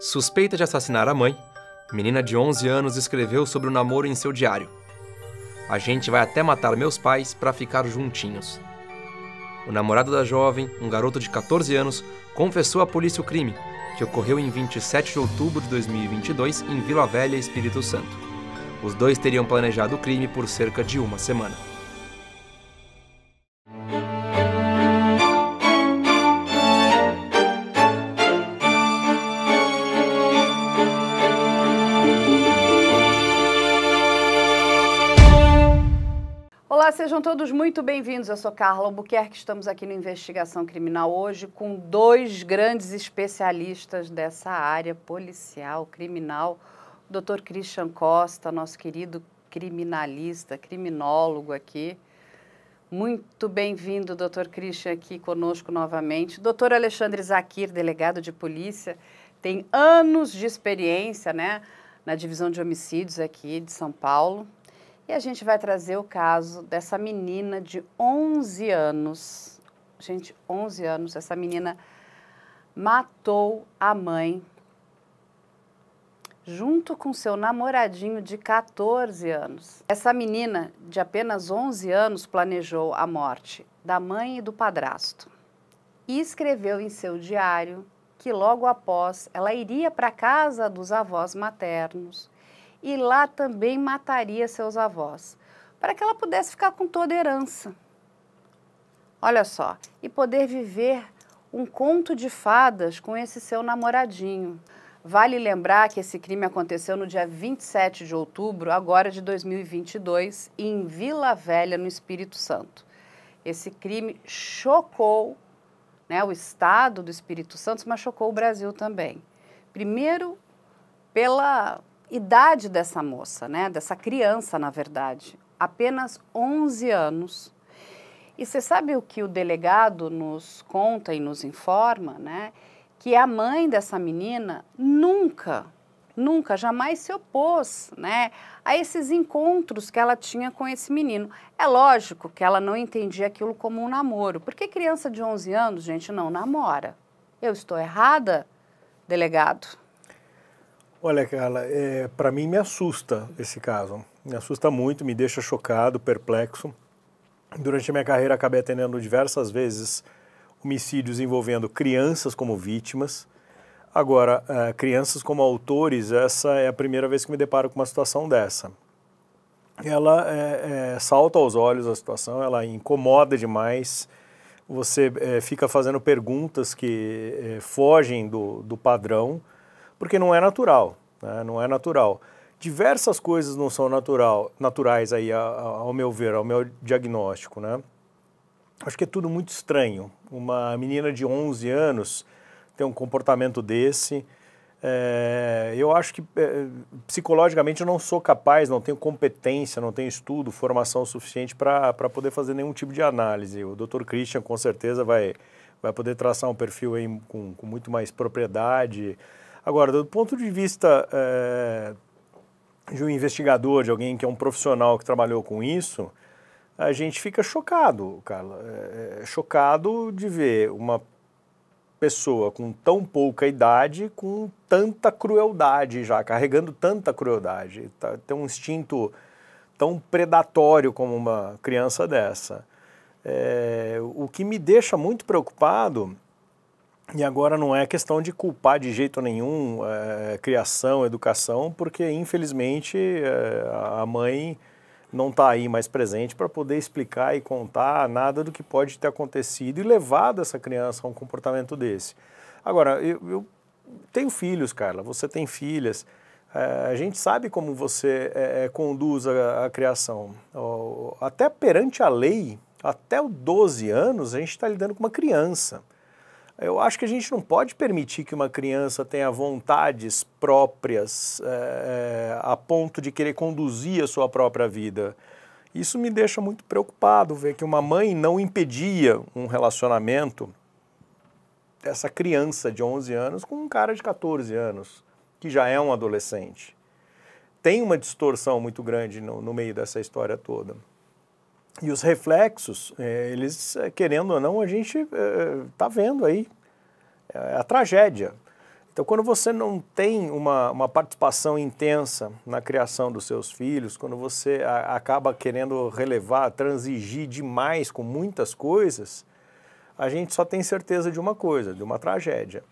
Suspeita de assassinar a mãe, menina de 11 anos escreveu sobre o namoro em seu diário. A gente vai até matar meus pais para ficar juntinhos. O namorado da jovem, um garoto de 14 anos, confessou à polícia o crime, que ocorreu em 27 de outubro de 2022 em Vila Velha, Espírito Santo. Os dois teriam planejado o crime por cerca de uma semana. Olá, sejam todos muito bem-vindos. Eu sou Carla Albuquerque. Estamos aqui no Investigação Criminal hoje com dois grandes especialistas dessa área policial, criminal. O Dr. Christian Costa, nosso querido criminalista, criminólogo aqui. Muito bem-vindo, doutor Christian, aqui conosco novamente. Doutor Alexandre Zakir, delegado de polícia, tem anos de experiência, né, na divisão de homicídios aqui de São Paulo e a gente vai trazer o caso dessa menina de 11 anos. Gente, 11 anos, essa menina matou a mãe junto com seu namoradinho de 14 anos. Essa menina de apenas 11 anos planejou a morte da mãe e do padrasto e escreveu em seu diário que logo após ela iria para a casa dos avós maternos e lá também mataria seus avós, para que ela pudesse ficar com toda a herança. Olha só, e poder viver um conto de fadas com esse seu namoradinho. Vale lembrar que esse crime aconteceu no dia 27 de outubro, agora de 2022, em Vila Velha, no Espírito Santo. Esse crime chocou né, o estado do Espírito Santo, mas chocou o Brasil também. Primeiro, pela idade dessa moça, né? Dessa criança, na verdade, apenas 11 anos. E você sabe o que o delegado nos conta e nos informa, né? Que a mãe dessa menina nunca, nunca, jamais se opôs, né? A esses encontros que ela tinha com esse menino. É lógico que ela não entendia aquilo como um namoro. Porque criança de 11 anos, gente, não namora. Eu estou errada, delegado? Olha, Carla, é, para mim me assusta esse caso. Me assusta muito, me deixa chocado, perplexo. Durante a minha carreira, acabei atendendo diversas vezes homicídios envolvendo crianças como vítimas. Agora, é, crianças como autores, essa é a primeira vez que me deparo com uma situação dessa. Ela é, é salta aos olhos a situação, ela incomoda demais. Você é, fica fazendo perguntas que fogem do, do padrão porque não é natural, né? não é natural. Diversas coisas não são natural, naturais aí, ao meu ver, ao meu diagnóstico, né? Acho que é tudo muito estranho. Uma menina de 11 anos tem um comportamento desse, é, eu acho que é, psicologicamente eu não sou capaz, não tenho competência, não tenho estudo, formação suficiente para poder fazer nenhum tipo de análise. O Dr. Christian com certeza vai, vai poder traçar um perfil aí com, com muito mais propriedade. Agora, do ponto de vista é, de um investigador, de alguém que é um profissional que trabalhou com isso, a gente fica chocado, Carla. É, chocado de ver uma pessoa com tão pouca idade, com tanta crueldade já, carregando tanta crueldade. Tá, tem um instinto tão predatório como uma criança dessa. É, o que me deixa muito preocupado e agora não é questão de culpar de jeito nenhum é, criação, educação, porque infelizmente é, a mãe não está aí mais presente para poder explicar e contar nada do que pode ter acontecido e levado essa criança a um comportamento desse. Agora, eu, eu tenho filhos, Carla, você tem filhas. É, a gente sabe como você conduz a, a criação. até perante a lei, até os 12 anos, a gente está lidando com uma criança. Eu acho que a gente não pode permitir que uma criança tenha vontades próprias é, a ponto de querer conduzir a sua própria vida. Isso me deixa muito preocupado ver que uma mãe não impedia um relacionamento dessa criança de 11 anos com um cara de 14 anos, que já é um adolescente. Tem uma distorção muito grande no, no meio dessa história toda. E os reflexos, é, eles, é, querendo ou não, a gente está é, vendo aí a tragédia. Então, quando você não tem uma, uma participação intensa na criação dos seus filhos, quando você a, acaba querendo relevar, transigir demais com muitas coisas, a gente só tem certeza de uma coisa, de uma tragédia.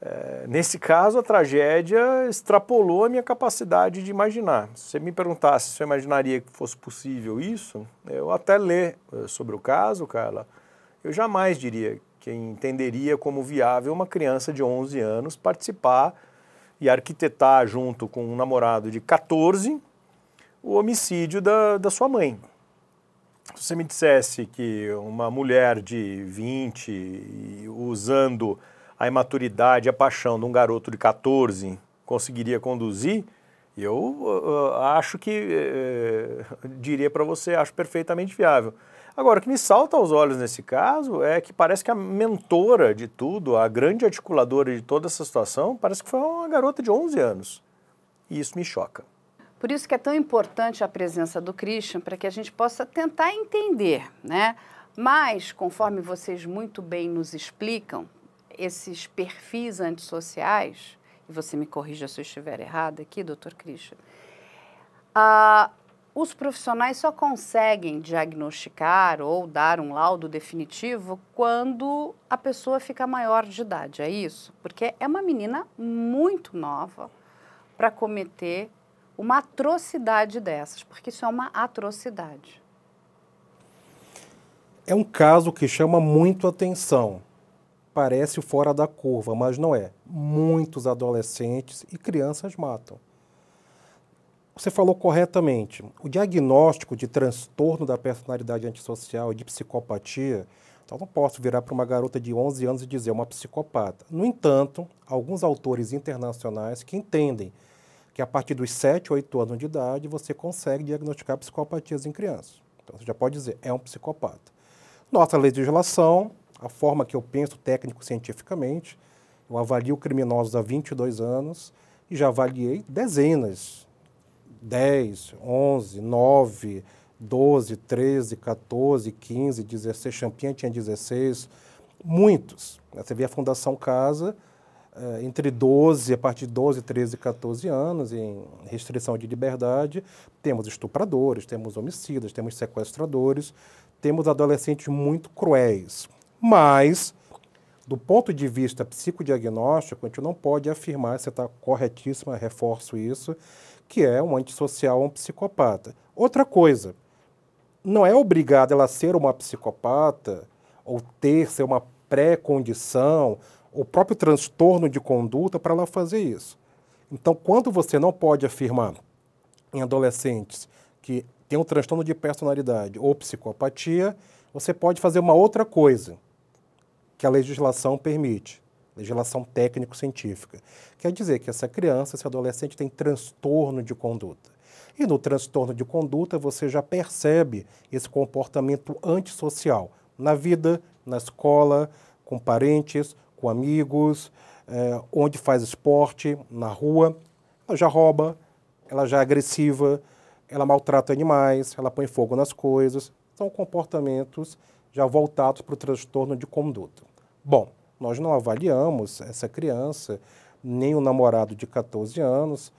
É, nesse caso, a tragédia extrapolou a minha capacidade de imaginar. Se você me perguntasse se eu imaginaria que fosse possível isso, eu até ler eh, sobre o caso, Carla, eu jamais diria que entenderia como viável uma criança de 11 anos participar e arquitetar, junto com um namorado de 14, o homicídio da, da sua mãe. Se você me dissesse que uma mulher de 20, usando a imaturidade, a paixão de um garoto de 14 conseguiria conduzir, eu uh, acho que, eh, diria para você, acho perfeitamente viável. Agora, o que me salta aos olhos nesse caso é que parece que a mentora de tudo, a grande articuladora de toda essa situação, parece que foi uma garota de 11 anos. E isso me choca. Por isso que é tão importante a presença do Christian, para que a gente possa tentar entender, né? Mas, conforme vocês muito bem nos explicam, esses perfis antissociais, e você me corrija se eu estiver errada aqui, doutor Christian, ah, os profissionais só conseguem diagnosticar ou dar um laudo definitivo quando a pessoa fica maior de idade, é isso? Porque é uma menina muito nova para cometer uma atrocidade dessas, porque isso é uma atrocidade. É um caso que chama muito atenção parece o fora da curva, mas não é. Muitos adolescentes e crianças matam. Você falou corretamente. O diagnóstico de transtorno da personalidade antissocial e de psicopatia, então não posso virar para uma garota de 11 anos e dizer é uma psicopata. No entanto, alguns autores internacionais que entendem que a partir dos 7, 8 anos de idade você consegue diagnosticar psicopatias em crianças. Então você já pode dizer, é um psicopata. Nossa legislação a forma que eu penso técnico-cientificamente. Eu avalio criminosos há 22 anos e já avaliei dezenas. 10, 11, 9, 12, 13, 14, 15, 16. Champinha tinha 16. Muitos. Você vê a Fundação Casa eh, entre 12, a partir de 12, 13, 14 anos, em restrição de liberdade, temos estupradores, temos homicidas, temos sequestradores, temos adolescentes muito cruéis. Mas, do ponto de vista psicodiagnóstico, a gente não pode afirmar, você está corretíssima, reforço isso, que é um antissocial ou um psicopata. Outra coisa, não é obrigada ela a ser uma psicopata ou ter, ser uma pré-condição, o próprio transtorno de conduta para ela fazer isso. Então, quando você não pode afirmar em adolescentes que tem um transtorno de personalidade ou psicopatia, você pode fazer uma outra coisa que a legislação permite, legislação técnico-científica. Quer dizer que essa criança, esse adolescente tem transtorno de conduta. E no transtorno de conduta você já percebe esse comportamento antissocial na vida, na escola, com parentes, com amigos, eh, onde faz esporte, na rua. Ela já rouba, ela já é agressiva, ela maltrata animais, ela põe fogo nas coisas. São comportamentos já voltados para o transtorno de conduta. Bom, nós não avaliamos essa criança, nem o um namorado de 14 anos.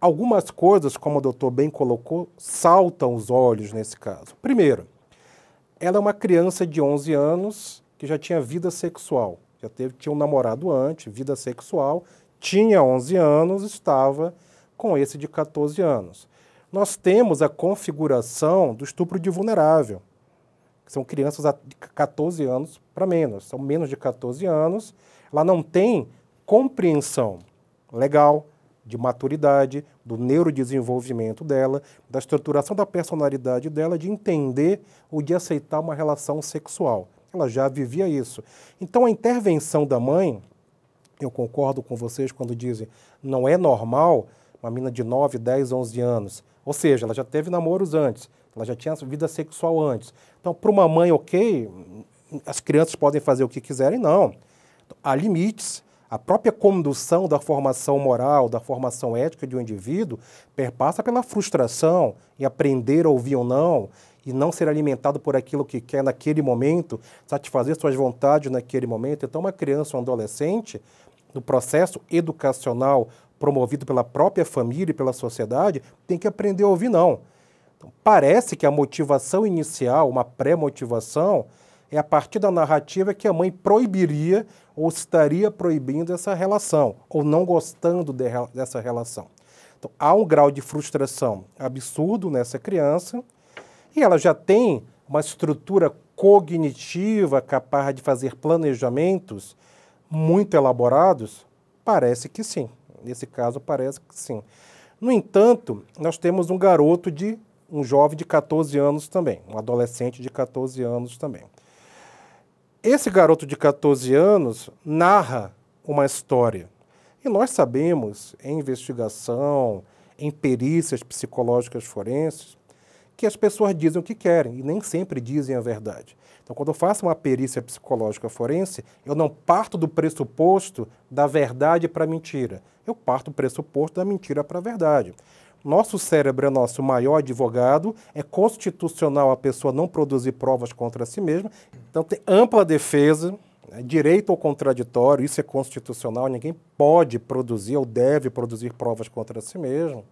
Algumas coisas, como o doutor bem colocou, saltam os olhos nesse caso. Primeiro, ela é uma criança de 11 anos que já tinha vida sexual. Já teve, tinha um namorado antes, vida sexual, tinha 11 anos, estava com esse de 14 anos. Nós temos a configuração do estupro de vulnerável, são crianças de 14 anos para menos, são menos de 14 anos, ela não tem compreensão legal, de maturidade, do neurodesenvolvimento dela, da estruturação da personalidade dela, de entender ou de aceitar uma relação sexual. Ela já vivia isso. Então a intervenção da mãe, eu concordo com vocês quando dizem, não é normal uma menina de 9, 10, 11 anos. Ou seja, ela já teve namoros antes, ela já tinha vida sexual antes. Então, para uma mãe, ok, as crianças podem fazer o que quiserem, não. Então, há limites. A própria condução da formação moral, da formação ética de um indivíduo, perpassa pela frustração em aprender a ouvir ou não, e não ser alimentado por aquilo que quer naquele momento, satisfazer suas vontades naquele momento. Então, uma criança ou um adolescente, no processo educacional promovido pela própria família e pela sociedade, tem que aprender a ouvir não. Então, parece que a motivação inicial, uma pré-motivação, é a partir da narrativa que a mãe proibiria ou estaria proibindo essa relação, ou não gostando de, dessa relação. Então, há um grau de frustração absurdo nessa criança, e ela já tem uma estrutura cognitiva capaz de fazer planejamentos muito elaborados? Parece que sim. Nesse caso, parece que sim. No entanto, nós temos um garoto de um jovem de 14 anos também, um adolescente de 14 anos também. Esse garoto de 14 anos narra uma história. E nós sabemos, em investigação, em perícias psicológicas forenses, que as pessoas dizem o que querem e nem sempre dizem a verdade. Então, quando eu faço uma perícia psicológica forense, eu não parto do pressuposto da verdade para a mentira. Eu parto do pressuposto da mentira para a verdade. Nosso cérebro é nosso maior advogado, é constitucional a pessoa não produzir provas contra si mesma, então tem ampla defesa, né? direito ao contraditório, isso é constitucional, ninguém pode produzir ou deve produzir provas contra si mesmo.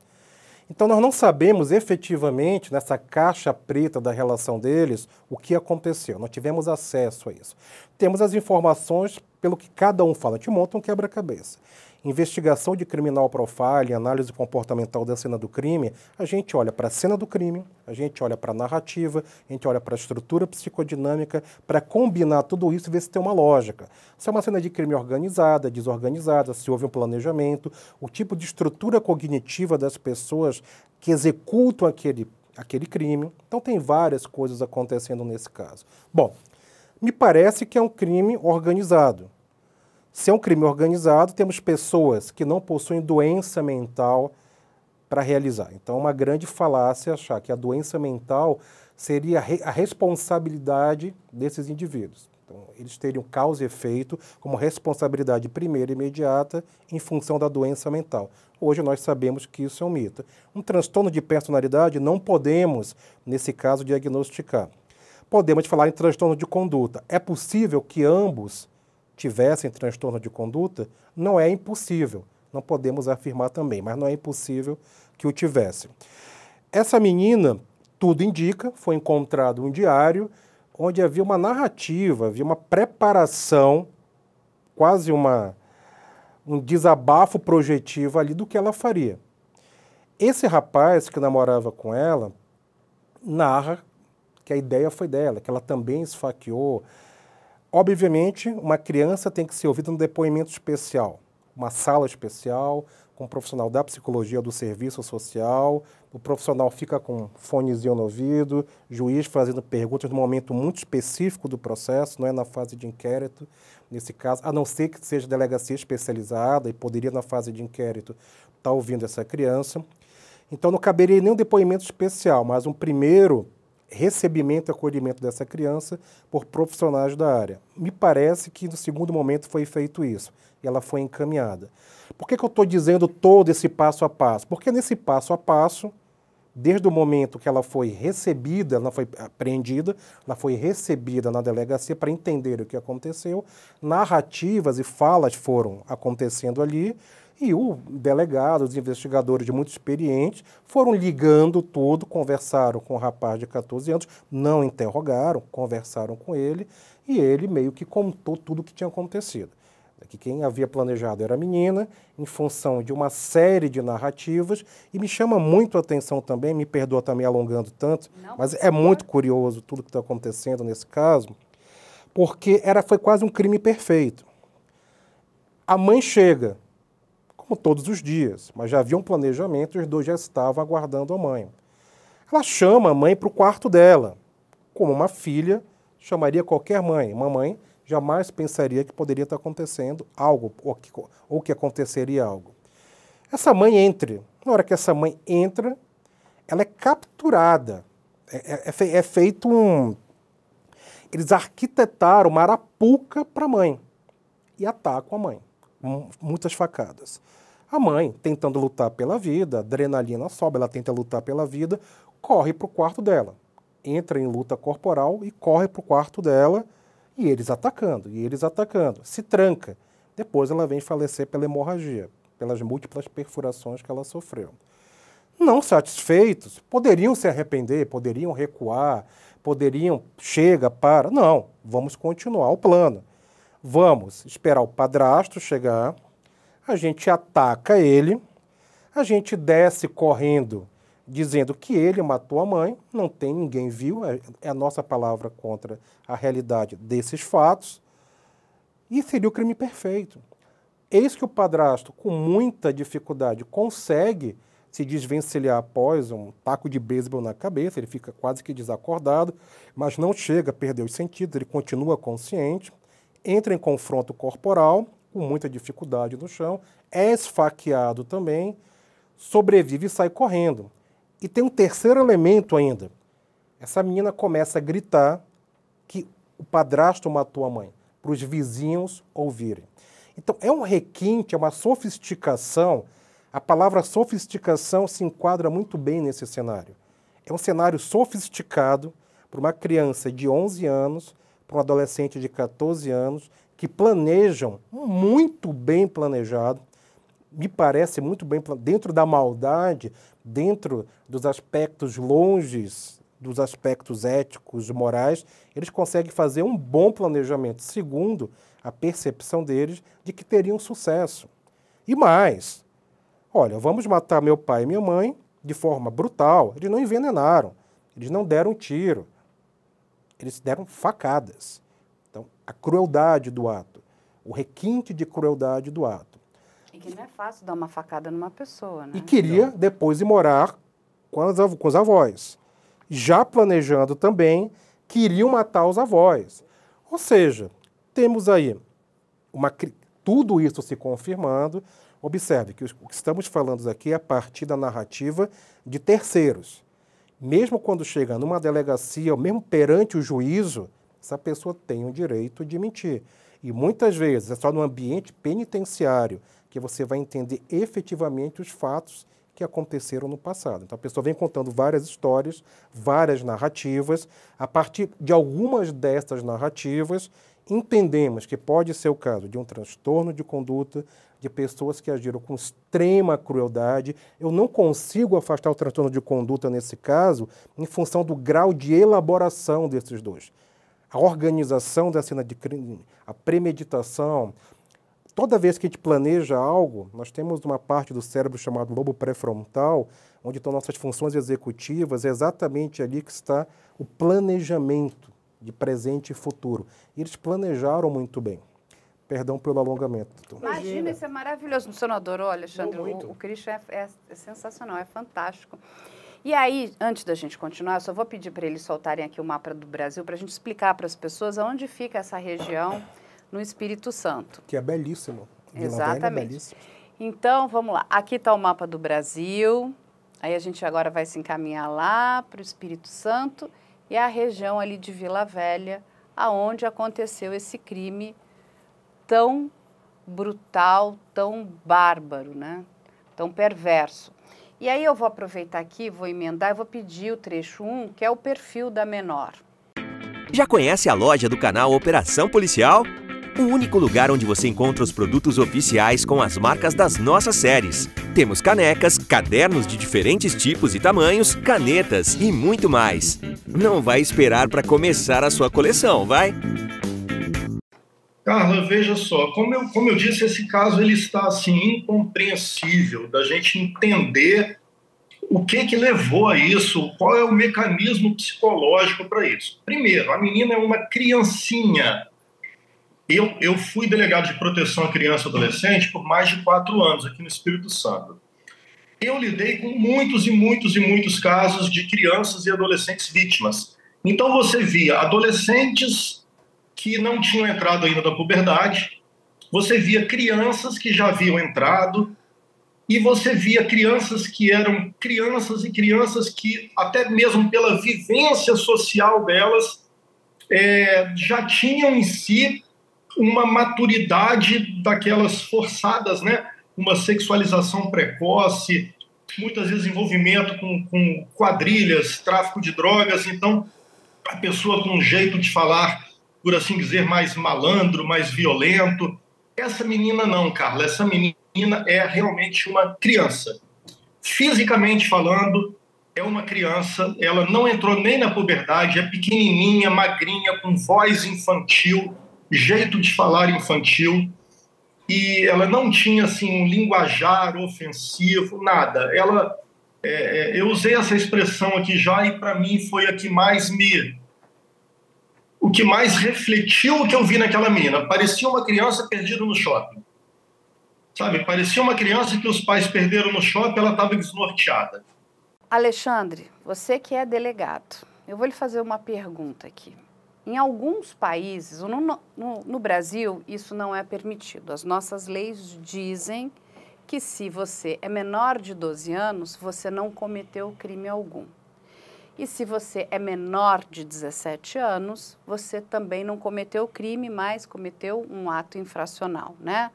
Então nós não sabemos efetivamente nessa caixa preta da relação deles o que aconteceu. Não tivemos acesso a isso. Temos as informações pelo que cada um fala. Te monta um quebra-cabeça investigação de criminal profile, análise comportamental da cena do crime, a gente olha para a cena do crime, a gente olha para a narrativa, a gente olha para a estrutura psicodinâmica, para combinar tudo isso e ver se tem uma lógica. Se é uma cena de crime organizada, desorganizada, se houve um planejamento, o tipo de estrutura cognitiva das pessoas que executam aquele, aquele crime. Então tem várias coisas acontecendo nesse caso. Bom, me parece que é um crime organizado. Se é um crime organizado, temos pessoas que não possuem doença mental para realizar. Então, é uma grande falácia achar que a doença mental seria a responsabilidade desses indivíduos. Então, eles teriam causa e efeito como responsabilidade primeira e imediata em função da doença mental. Hoje nós sabemos que isso é um mito. Um transtorno de personalidade não podemos, nesse caso, diagnosticar. Podemos falar em transtorno de conduta. É possível que ambos tivessem transtorno de conduta, não é impossível, não podemos afirmar também, mas não é impossível que o tivessem. Essa menina, tudo indica, foi encontrado um diário onde havia uma narrativa, havia uma preparação, quase uma um desabafo projetivo ali do que ela faria. Esse rapaz que namorava com ela narra que a ideia foi dela, que ela também esfaqueou, Obviamente, uma criança tem que ser ouvida no depoimento especial, uma sala especial, com um profissional da psicologia do serviço social. O profissional fica com fonezinho no ouvido, juiz fazendo perguntas no momento muito específico do processo, não é na fase de inquérito, nesse caso, a não ser que seja delegacia especializada e poderia, na fase de inquérito, estar tá ouvindo essa criança. Então, não caberia nenhum depoimento especial, mas um primeiro recebimento e acolhimento dessa criança por profissionais da área. Me parece que no segundo momento foi feito isso e ela foi encaminhada. Por que, que eu estou dizendo todo esse passo a passo? Porque nesse passo a passo, desde o momento que ela foi recebida, ela foi apreendida, ela foi recebida na delegacia para entender o que aconteceu, narrativas e falas foram acontecendo ali e o delegado, os investigadores de muito experiente, foram ligando tudo, conversaram com o um rapaz de 14 anos, não interrogaram, conversaram com ele, e ele meio que contou tudo o que tinha acontecido. É que quem havia planejado era a menina, em função de uma série de narrativas, e me chama muito a atenção também, me perdoa também tá alongando tanto, não, mas é muito curioso tudo o que está acontecendo nesse caso, porque era, foi quase um crime perfeito. A mãe chega, como todos os dias, mas já havia um planejamento e os dois já estavam aguardando a mãe. Ela chama a mãe para o quarto dela, como uma filha chamaria qualquer mãe. Uma mãe jamais pensaria que poderia estar acontecendo algo ou que, ou que aconteceria algo. Essa mãe entra. Na hora que essa mãe entra, ela é capturada. É, é, é, é feito um. Eles arquitetaram uma arapuca para a mãe e atacam a mãe muitas facadas. A mãe, tentando lutar pela vida, adrenalina sobe, ela tenta lutar pela vida, corre para o quarto dela. Entra em luta corporal e corre para o quarto dela, e eles atacando, e eles atacando. Se tranca. Depois ela vem falecer pela hemorragia, pelas múltiplas perfurações que ela sofreu. Não satisfeitos, poderiam se arrepender, poderiam recuar, poderiam, chega, para. Não, vamos continuar o plano. Vamos esperar o padrasto chegar, a gente ataca ele, a gente desce correndo dizendo que ele matou a mãe, não tem ninguém viu, é, é a nossa palavra contra a realidade desses fatos, e seria o crime perfeito. Eis que o padrasto, com muita dificuldade, consegue se desvencilhar após um taco de beisebol na cabeça, ele fica quase que desacordado, mas não chega a perder os sentidos, ele continua consciente entra em confronto corporal, com muita dificuldade no chão, é esfaqueado também, sobrevive e sai correndo. E tem um terceiro elemento ainda. Essa menina começa a gritar que o padrasto matou a mãe, para os vizinhos ouvirem. Então é um requinte, é uma sofisticação. A palavra sofisticação se enquadra muito bem nesse cenário. É um cenário sofisticado para uma criança de 11 anos para um adolescente de 14 anos que planejam muito bem planejado, me parece muito bem dentro da maldade, dentro dos aspectos longes dos aspectos éticos, morais, eles conseguem fazer um bom planejamento, segundo a percepção deles de que teriam sucesso. E mais, olha, vamos matar meu pai e minha mãe de forma brutal. Eles não envenenaram, eles não deram um tiro, eles deram facadas. Então, a crueldade do ato, o requinte de crueldade do ato. E que não é fácil dar uma facada numa pessoa, né? E queria então... depois ir morar com, as, com os avós. Já planejando também, queriam matar os avós. Ou seja, temos aí uma, tudo isso se confirmando. Observe que o que estamos falando aqui é a partir da narrativa de terceiros mesmo quando chega numa delegacia, ou mesmo perante o juízo, essa pessoa tem o direito de mentir. E muitas vezes é só no ambiente penitenciário que você vai entender efetivamente os fatos que aconteceram no passado. Então a pessoa vem contando várias histórias, várias narrativas, a partir de algumas dessas narrativas entendemos que pode ser o caso de um transtorno de conduta, de pessoas que agiram com extrema crueldade, eu não consigo afastar o transtorno de conduta nesse caso em função do grau de elaboração desses dois. A organização da cena de crime, a premeditação. Toda vez que a gente planeja algo, nós temos uma parte do cérebro chamado lobo pré-frontal, onde estão nossas funções executivas, é exatamente ali que está o planejamento de presente e futuro. E eles planejaram muito bem. Perdão pelo alongamento. Imagina, isso é maravilhoso. O senhor adorou, Alexandre? Muito. O, o Christian é, é, é sensacional, é fantástico. E aí, antes da gente continuar, eu só vou pedir para eles soltarem aqui o mapa do Brasil para a gente explicar para as pessoas onde fica essa região no Espírito Santo. Que é belíssimo. Vila é Exatamente. É belíssimo. Então, vamos lá. Aqui está o mapa do Brasil. Aí a gente agora vai se encaminhar lá para o Espírito Santo e a região ali de Vila Velha, aonde aconteceu esse crime tão brutal, tão bárbaro, né? tão perverso. E aí eu vou aproveitar aqui, vou emendar e vou pedir o trecho 1, que é o perfil da menor. Já conhece a loja do canal Operação Policial? o único lugar onde você encontra os produtos oficiais com as marcas das nossas séries. Temos canecas, cadernos de diferentes tipos e tamanhos, canetas e muito mais. Não vai esperar para começar a sua coleção, vai? Carla, veja só, como eu, como eu disse, esse caso ele está assim incompreensível da gente entender o que que levou a isso, qual é o mecanismo psicológico para isso. Primeiro, a menina é uma criancinha, eu, eu fui delegado de proteção à criança e adolescente por mais de quatro anos aqui no Espírito Santo. Eu lidei com muitos e muitos e muitos casos de crianças e adolescentes vítimas. Então você via adolescentes que não tinham entrado ainda da puberdade, você via crianças que já haviam entrado, e você via crianças que eram crianças e crianças que, até mesmo pela vivência social delas, é, já tinham em si uma maturidade daquelas forçadas, né? Uma sexualização precoce, muitas vezes envolvimento com, com quadrilhas, tráfico de drogas. Então, a pessoa com um jeito de falar, por assim dizer, mais malandro, mais violento. Essa menina não, Carla. Essa menina é realmente uma criança. Fisicamente falando, é uma criança. Ela não entrou nem na puberdade. É pequenininha, magrinha, com voz infantil jeito de falar infantil e ela não tinha assim um linguajar ofensivo, nada. Ela, é, é eu usei essa expressão aqui já e para mim foi a que mais me, o que mais refletiu o que eu vi naquela menina. Parecia uma criança perdida no shopping, sabe? Parecia uma criança que os pais perderam no shopping, ela estava desnorteada. Alexandre, você que é delegado, eu vou lhe fazer uma pergunta aqui. Em alguns países, no, no, no, Brasil, isso não é permitido. As nossas leis dizem que se você é menor de 12 anos, você não cometeu crime algum. E se você é menor de 17 anos, você também não cometeu crime, mas cometeu um ato infracional, né?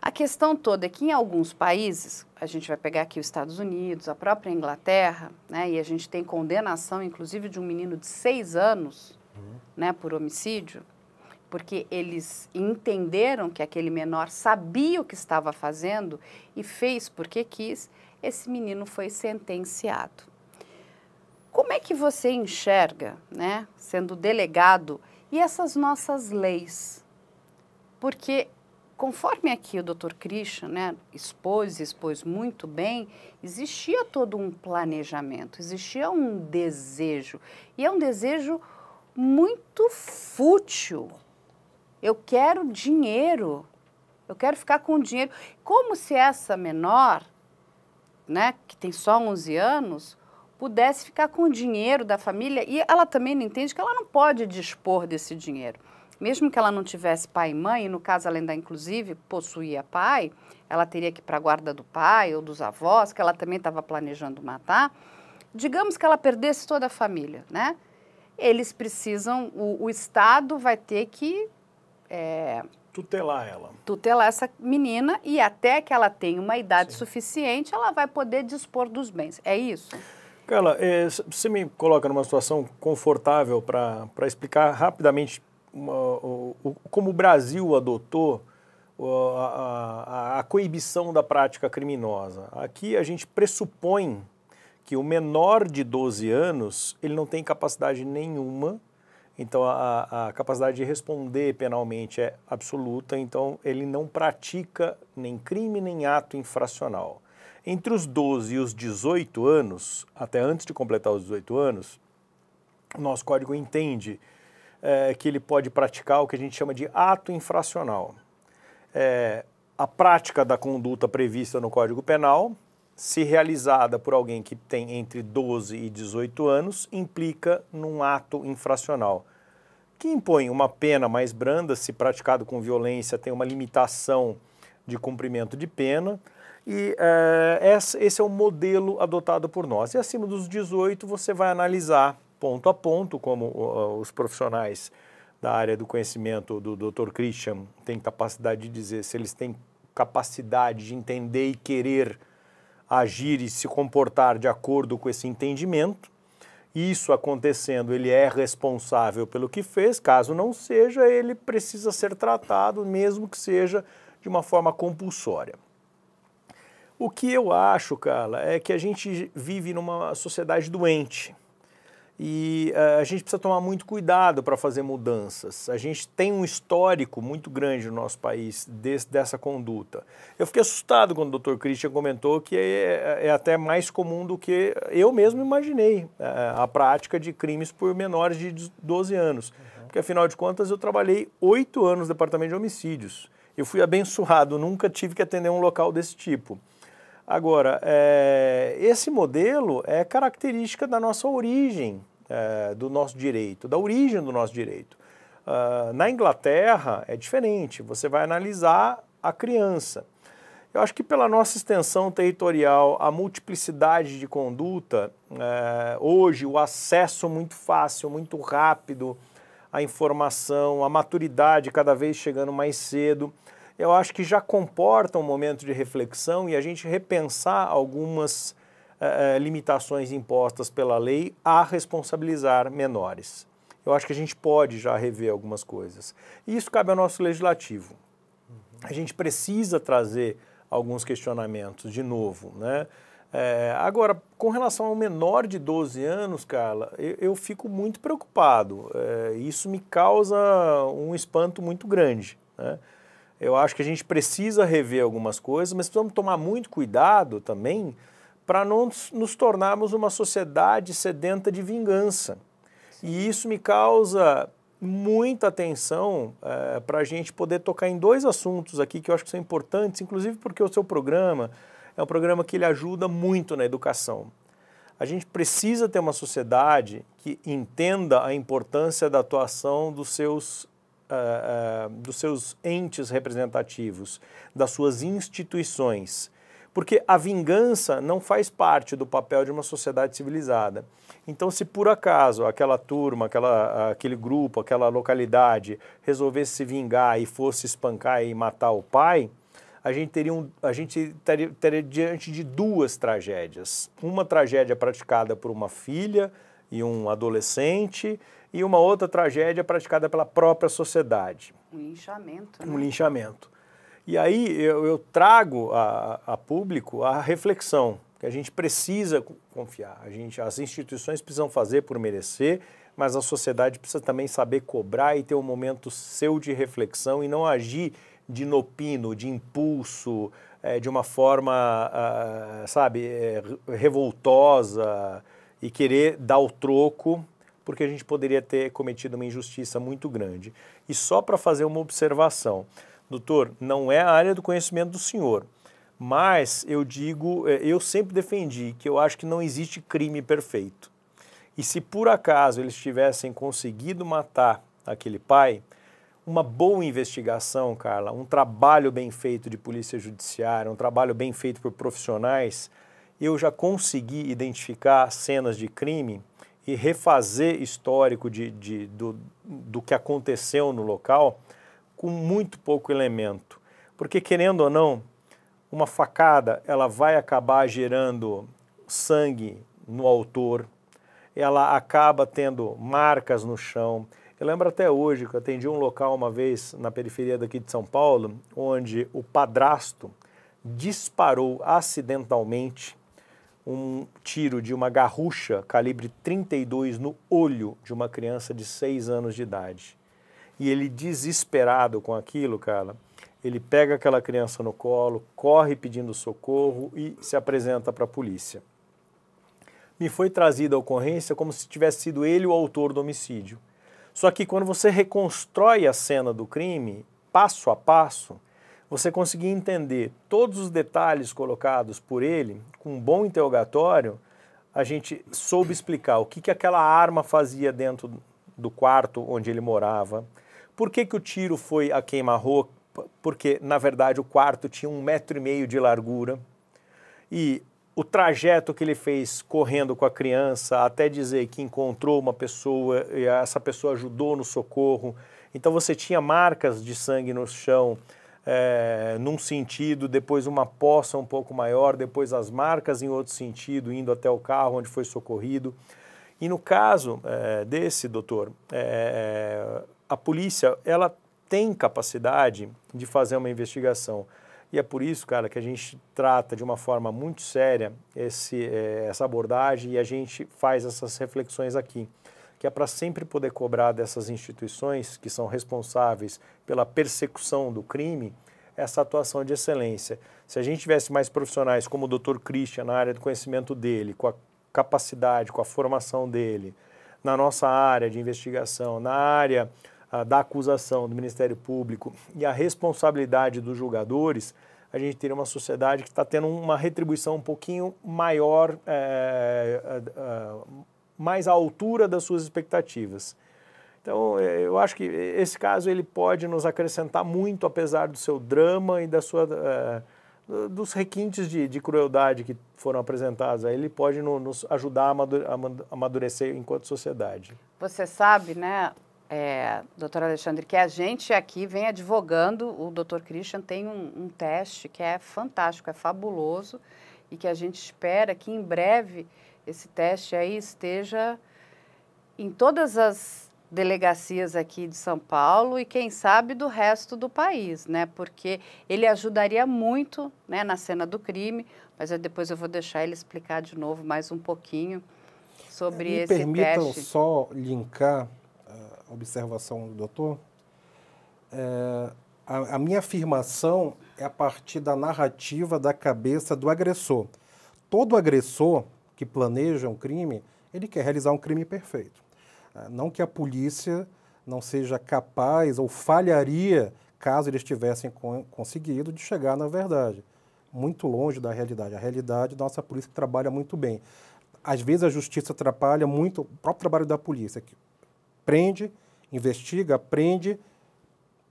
A questão toda é que em alguns países, a gente vai pegar aqui os Estados Unidos, a própria Inglaterra, né, e a gente tem condenação, inclusive, de um menino de seis anos uhum. né, por homicídio, porque eles entenderam que aquele menor sabia o que estava fazendo e fez porque quis, esse menino foi sentenciado. Como é que você enxerga, né, sendo delegado, e essas nossas leis? Porque conforme aqui o Dr. Christian né, expôs, expôs muito bem, existia todo um planejamento, existia um desejo. E é um desejo muito fútil. Eu quero dinheiro, eu quero ficar com dinheiro. Como se essa menor, né, que tem só 11 anos, pudesse ficar com o dinheiro da família e ela também não entende que ela não pode dispor desse dinheiro mesmo que ela não tivesse pai e mãe, no caso ela ainda inclusive possuía pai, ela teria que ir para a guarda do pai ou dos avós, que ela também estava planejando matar. Digamos que ela perdesse toda a família, né? Eles precisam, o, o Estado vai ter que. É, tutelar ela. Tutelar essa menina e até que ela tenha uma idade Sim. suficiente, ela vai poder dispor dos bens. É isso? Carla, é, você me coloca numa situação confortável para explicar rapidamente uma, como o Brasil adotou a, a, a coibição da prática criminosa. Aqui a gente pressupõe que o menor de 12 anos ele não tem capacidade nenhuma, então a, a, capacidade de responder penalmente é absoluta, então ele não pratica nem crime nem ato infracional. Entre os 12 e os 18 anos, até antes de completar os 18 anos, o nosso código entende é, que ele pode praticar, o que a gente chama de ato infracional. É, a prática da conduta prevista no Código Penal, se realizada por alguém que tem entre 12 e 18 anos, implica num ato infracional, que impõe uma pena mais branda, se praticado com violência, tem uma limitação de cumprimento de pena. E é, esse é o modelo adotado por nós. E acima dos 18, você vai analisar ponto a ponto, como uh, os profissionais da área do conhecimento do Dr. Christian têm capacidade de dizer, se eles têm capacidade de entender e querer agir e se comportar de acordo com esse entendimento. Isso acontecendo, ele é responsável pelo que fez, caso não seja, ele precisa ser tratado, mesmo que seja de uma forma compulsória. O que eu acho, Carla, é que a gente vive numa sociedade doente. E uh, a gente precisa tomar muito cuidado para fazer mudanças. A gente tem um histórico muito grande no nosso país desse, dessa conduta. Eu fiquei assustado quando o Dr. Christian comentou que é, é, é até mais comum do que eu mesmo imaginei uh, a prática de crimes por menores de 12 anos. Uhum. Porque, afinal de contas, eu trabalhei oito anos no Departamento de Homicídios. Eu fui abençoado, nunca tive que atender um local desse tipo. Agora, é, esse modelo é característica da nossa origem é, do nosso direito, da origem do nosso direito. Uh, na Inglaterra é diferente, você vai analisar a criança. Eu acho que pela nossa extensão territorial, a multiplicidade de conduta, é, hoje o acesso muito fácil, muito rápido à informação, a maturidade cada vez chegando mais cedo, eu acho que já comporta um momento de reflexão e a gente repensar algumas uh, limitações impostas pela lei a responsabilizar menores. Eu acho que a gente pode já rever algumas coisas. E isso cabe ao nosso legislativo. Uhum. A gente precisa trazer alguns questionamentos de novo, né? É, agora, com relação ao menor de 12 anos, Carla, eu, eu fico muito preocupado. É, isso me causa um espanto muito grande. Né? Eu acho que a gente precisa rever algumas coisas, mas precisamos tomar muito cuidado também para não nos tornarmos uma sociedade sedenta de vingança. Sim. E isso me causa muita atenção é, eh, para a gente poder tocar em dois assuntos aqui que eu acho que são importantes, inclusive porque o seu programa é um programa que ele ajuda muito na educação. A gente precisa ter uma sociedade que entenda a importância da atuação dos seus uh, dos seus entes representativos, das suas instituições. Porque a vingança não faz parte do papel de uma sociedade civilizada. Então, se por acaso aquela turma, aquela, ah, aquele grupo, aquela localidade resolvesse se vingar e fosse espancar e matar o pai, a gente teria, um, a gente teria, teria diante de duas tragédias. Uma tragédia praticada por uma filha e um adolescente, e uma outra tragédia praticada pela própria sociedade. Um linchamento. Né? Um linchamento. E aí eu, eu trago a, a, público a reflexão que a gente precisa confiar, a gente, as instituições precisam fazer por merecer, mas a sociedade precisa também saber cobrar e ter um momento seu de reflexão e não agir de inopino, de impulso, é, de uma forma, ah, sabe, é, revoltosa e querer dar o troco porque a gente poderia ter cometido uma injustiça muito grande. E só para fazer uma observação, doutor, não é a área do conhecimento do senhor, mas eu digo, eh, eu sempre defendi que eu acho que não existe crime perfeito. E se por acaso eles tivessem conseguido matar aquele pai, uma boa investigação, Carla, um trabalho bem feito de polícia judiciária, um trabalho bem feito por profissionais, eu já consegui identificar cenas de crime e refazer histórico de, de, do, do que aconteceu no local com muito pouco elemento. Porque, querendo ou não, uma facada ela vai acabar gerando sangue no autor, ela acaba tendo marcas no chão. Eu lembro até hoje que eu atendi um local uma vez na periferia daqui de São Paulo, onde o padrasto disparou acidentalmente um tiro de uma garrucha calibre 32 no olho de uma criança de 6 anos de idade. E ele, desesperado com aquilo, cara, ele pega aquela criança no colo, corre pedindo socorro e se apresenta para a polícia. Me foi trazida a ocorrência como se tivesse sido ele o autor do homicídio. Só que quando você reconstrói a cena do crime, passo a passo, você conseguir entender todos os detalhes colocados por ele, com um bom interrogatório, a gente soube explicar o que, que aquela arma fazia dentro do quarto onde ele morava, por que, que o tiro foi a queima-roupa, porque na verdade o quarto tinha um metro e meio de largura, e o trajeto que ele fez correndo com a criança até dizer que encontrou uma pessoa e essa pessoa ajudou no socorro. Então você tinha marcas de sangue no chão, é, num sentido, depois uma poça um pouco maior, depois as marcas em outro sentido, indo até o carro onde foi socorrido. E no caso é, desse, doutor, é, a polícia ela tem capacidade de fazer uma investigação. E é por isso, cara, que a gente trata de uma forma muito séria esse, é, essa abordagem e a gente faz essas reflexões aqui que é para sempre poder cobrar dessas instituições que são responsáveis pela persecução do crime essa atuação de excelência. Se a gente tivesse mais profissionais como o Dr. Christian na área do conhecimento dele, com a capacidade, com a formação dele, na nossa área de investigação, na área ah, da acusação do Ministério Público e a responsabilidade dos julgadores, a gente teria uma sociedade que está tendo uma retribuição um pouquinho maior, é, é, mais à altura das suas expectativas. Então, é, eu acho que esse caso ele pode nos acrescentar muito, apesar do seu drama e da sua, uh, dos requintes de, de, crueldade que foram apresentados. Ele pode no, nos ajudar a amadurecer enquanto sociedade. Você sabe, né, é, doutor Alexandre, que a gente aqui vem advogando, o doutor Christian tem um, um teste que é fantástico, é fabuloso, e que a gente espera que em breve esse teste aí esteja em todas as delegacias aqui de São Paulo e quem sabe do resto do país, né? Porque ele ajudaria muito, né, na cena do crime, mas depois eu vou deixar ele explicar de novo mais um pouquinho sobre Me esse permitam teste. só linkar a eh, observação do doutor. É, a, a minha afirmação é a partir da narrativa da cabeça do agressor. Todo agressor que planeja um crime, ele quer realizar um crime perfeito. Ah, não que a polícia não seja capaz ou falharia, caso eles tivessem conseguido, de chegar na verdade. Muito longe da realidade. A realidade, nossa polícia trabalha muito bem. Às vezes a justiça atrapalha muito o próprio trabalho da polícia, que prende, investiga, prende,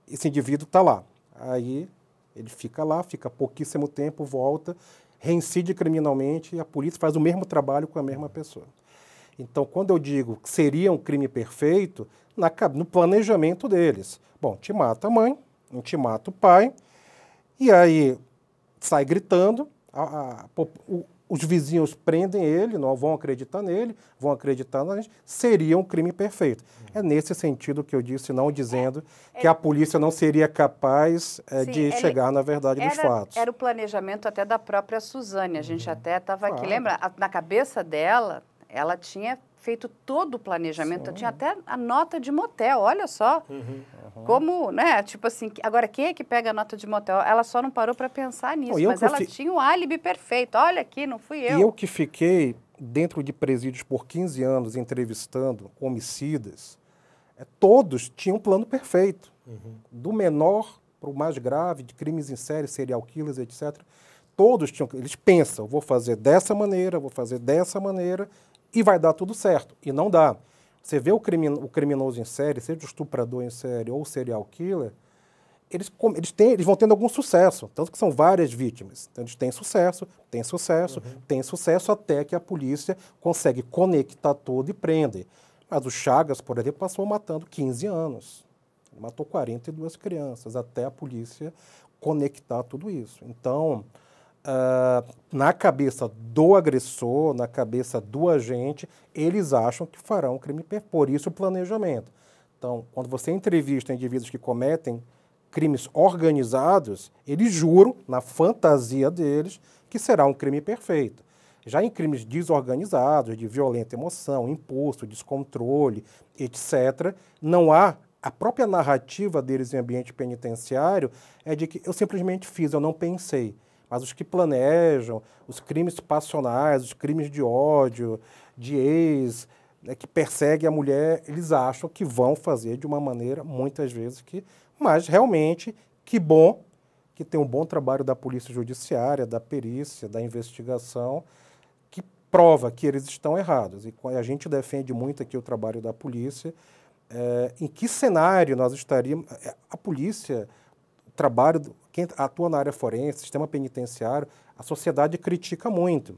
esse indivíduo está lá. Aí ele fica lá, fica pouquíssimo tempo, volta reincide criminalmente e a polícia faz o mesmo trabalho com a mesma pessoa. Então, quando eu digo que seria um crime perfeito, na, no planejamento deles, bom, te mata a mãe, não te mata o pai, e aí sai gritando, a, a, o, os vizinhos prendem ele, não vão acreditar nele, vão acreditar na gente, seria um crime perfeito. Uhum. É nesse sentido que eu disse, não dizendo é, que a polícia não seria capaz é, sim, de ele, chegar na verdade dos fatos. Era o planejamento até da própria Suzane, a gente uhum. até estava aqui, claro. lembra? A, na cabeça dela, ela tinha feito todo o planejamento. Eu tinha até a nota de motel, olha só. Uhum. Uhum. Como, né? Tipo assim, agora quem é que pega a nota de motel? Ela só não parou para pensar nisso, oh, mas ela fi... tinha o um álibi perfeito. Olha aqui, não fui eu. E eu que fiquei dentro de presídios por 15 anos entrevistando homicidas, é, todos tinham um plano perfeito. Uhum. Do menor para o mais grave, de crimes em série, serial killers, etc. Todos tinham. Eles pensam, vou fazer dessa maneira, vou fazer dessa maneira, e vai dar tudo certo. E não dá. Você vê o, crimin o criminoso em série, seja o estuprador em série ou o serial killer, eles, eles, têm, eles vão tendo algum sucesso, tanto que são várias vítimas. Então, eles têm sucesso, têm sucesso, uhum. têm sucesso, até que a polícia consegue conectar tudo e prende. Mas o Chagas, por exemplo, passou matando 15 anos. matou 42 crianças, até a polícia conectar tudo isso. Então, uh, na cabeça do agressor, na cabeça do agente, eles acham que farão um crime perfeito. Por isso o planejamento. Então, quando você entrevista indivíduos que cometem crimes organizados, eles juram, na fantasia deles, que será um crime perfeito. Já em crimes desorganizados, de violenta emoção, impulso, descontrole, etc., não há. A própria narrativa deles em ambiente penitenciário é de que eu simplesmente fiz, eu não pensei mas os que planejam, os crimes passionais, os crimes de ódio, de ex, né, que persegue a mulher, eles acham que vão fazer de uma maneira, muitas vezes, que. Mas realmente, que bom que tem um bom trabalho da polícia judiciária, da perícia, da investigação, que prova que eles estão errados. E a gente defende muito aqui o trabalho da polícia. É, em que cenário nós estaríamos. Eh, a polícia, o trabalho quem atua na área forense, sistema penitenciário, a sociedade critica muito.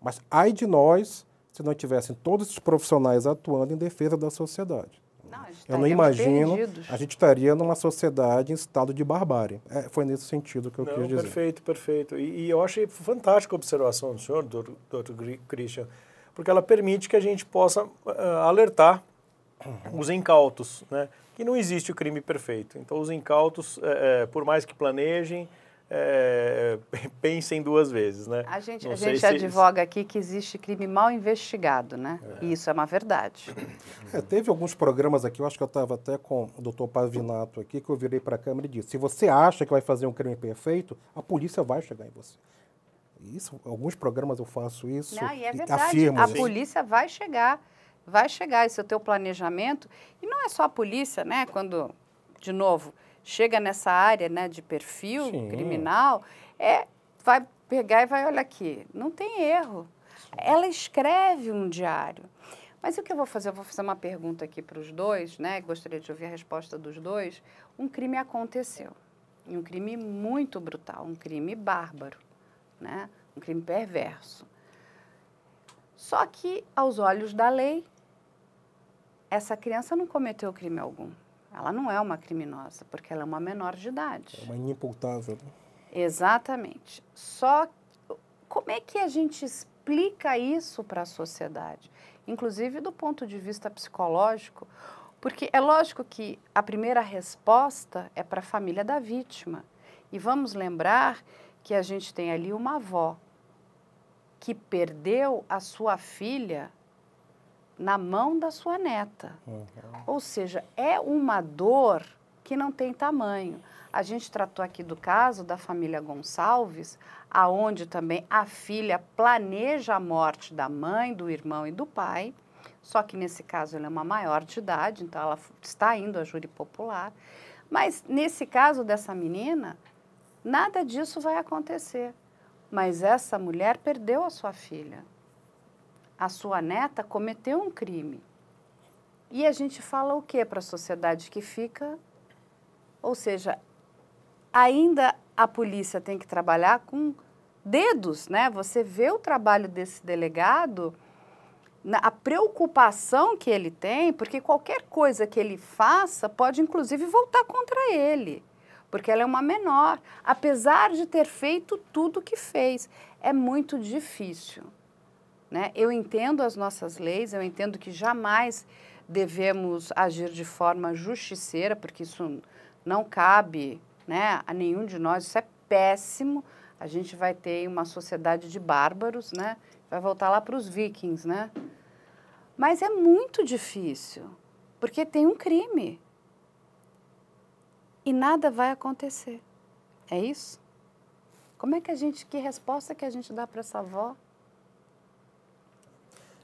Mas ai de nós se não tivessem todos esses profissionais atuando em defesa da sociedade. Não, Eu não imagino, perdidos. a gente estaria numa sociedade em estado de barbárie. É, foi nesse sentido que eu não, quis dizer. Perfeito, perfeito. E, e eu achei fantástica a observação do senhor, doutor, doutor Christian, porque ela permite que a gente possa uh, alertar os incautos, né? não existe o crime perfeito. Então, os incautos, é, é por mais que planejem, é, pensem duas vezes, né? A gente, a gente advoga se... aqui que existe crime mal investigado, né? É. E isso é uma verdade. É, teve alguns programas aqui, eu acho que eu estava até com o doutor Pavinato aqui, que eu virei para a câmera e disse, se você acha que vai fazer um crime perfeito, a polícia vai chegar em você. Isso, alguns programas eu faço isso, não, e é verdade. afirmo. A polícia vai chegar vai chegar esse é o teu planejamento. E não é só a polícia, né? Quando, de novo, chega nessa área né, de perfil Sim. criminal, é, vai pegar e vai, olha aqui, não tem erro. Ela escreve um diário. Mas o que eu vou fazer? Eu vou fazer uma pergunta aqui para os dois, né? Gostaria de ouvir a resposta dos dois. Um crime aconteceu. E um crime muito brutal, um crime bárbaro, né? Um crime perverso. Só que, aos olhos da lei, essa criança não cometeu crime algum. Ela não é uma criminosa, porque ela é uma menor de idade. É uma inimputável. Exatamente. Só como é que a gente explica isso para a sociedade? Inclusive do ponto de vista psicológico, porque é lógico que a primeira resposta é para a família da vítima. E vamos lembrar que a gente tem ali uma avó que perdeu a sua filha na mão da sua neta. Uhum. Ou seja, é uma dor que não tem tamanho. A gente tratou aqui do caso da família Gonçalves, aonde também a filha planeja a morte da mãe, do irmão e do pai, só que nesse caso ela é uma maior de idade, então ela está indo a júri popular. Mas nesse caso dessa menina, nada disso vai acontecer. Mas essa mulher perdeu a sua filha a sua neta cometeu um crime. E a gente fala o que para a sociedade que fica? Ou seja, ainda a polícia tem que trabalhar com dedos, né? Você vê o trabalho desse delegado, a preocupação que ele tem, porque qualquer coisa que ele faça pode inclusive voltar contra ele, porque ela é uma menor, apesar de ter feito tudo o que fez. É muito difícil. Né? Eu entendo as nossas leis, eu entendo que jamais devemos agir de forma justiceira, porque isso não cabe né, a nenhum de nós, isso é péssimo. A gente vai ter uma sociedade de bárbaros, né? vai voltar lá para os vikings. Né? Mas é muito difícil, porque tem um crime e nada vai acontecer. É isso? Como é que a gente, que resposta que a gente dá para essa avó?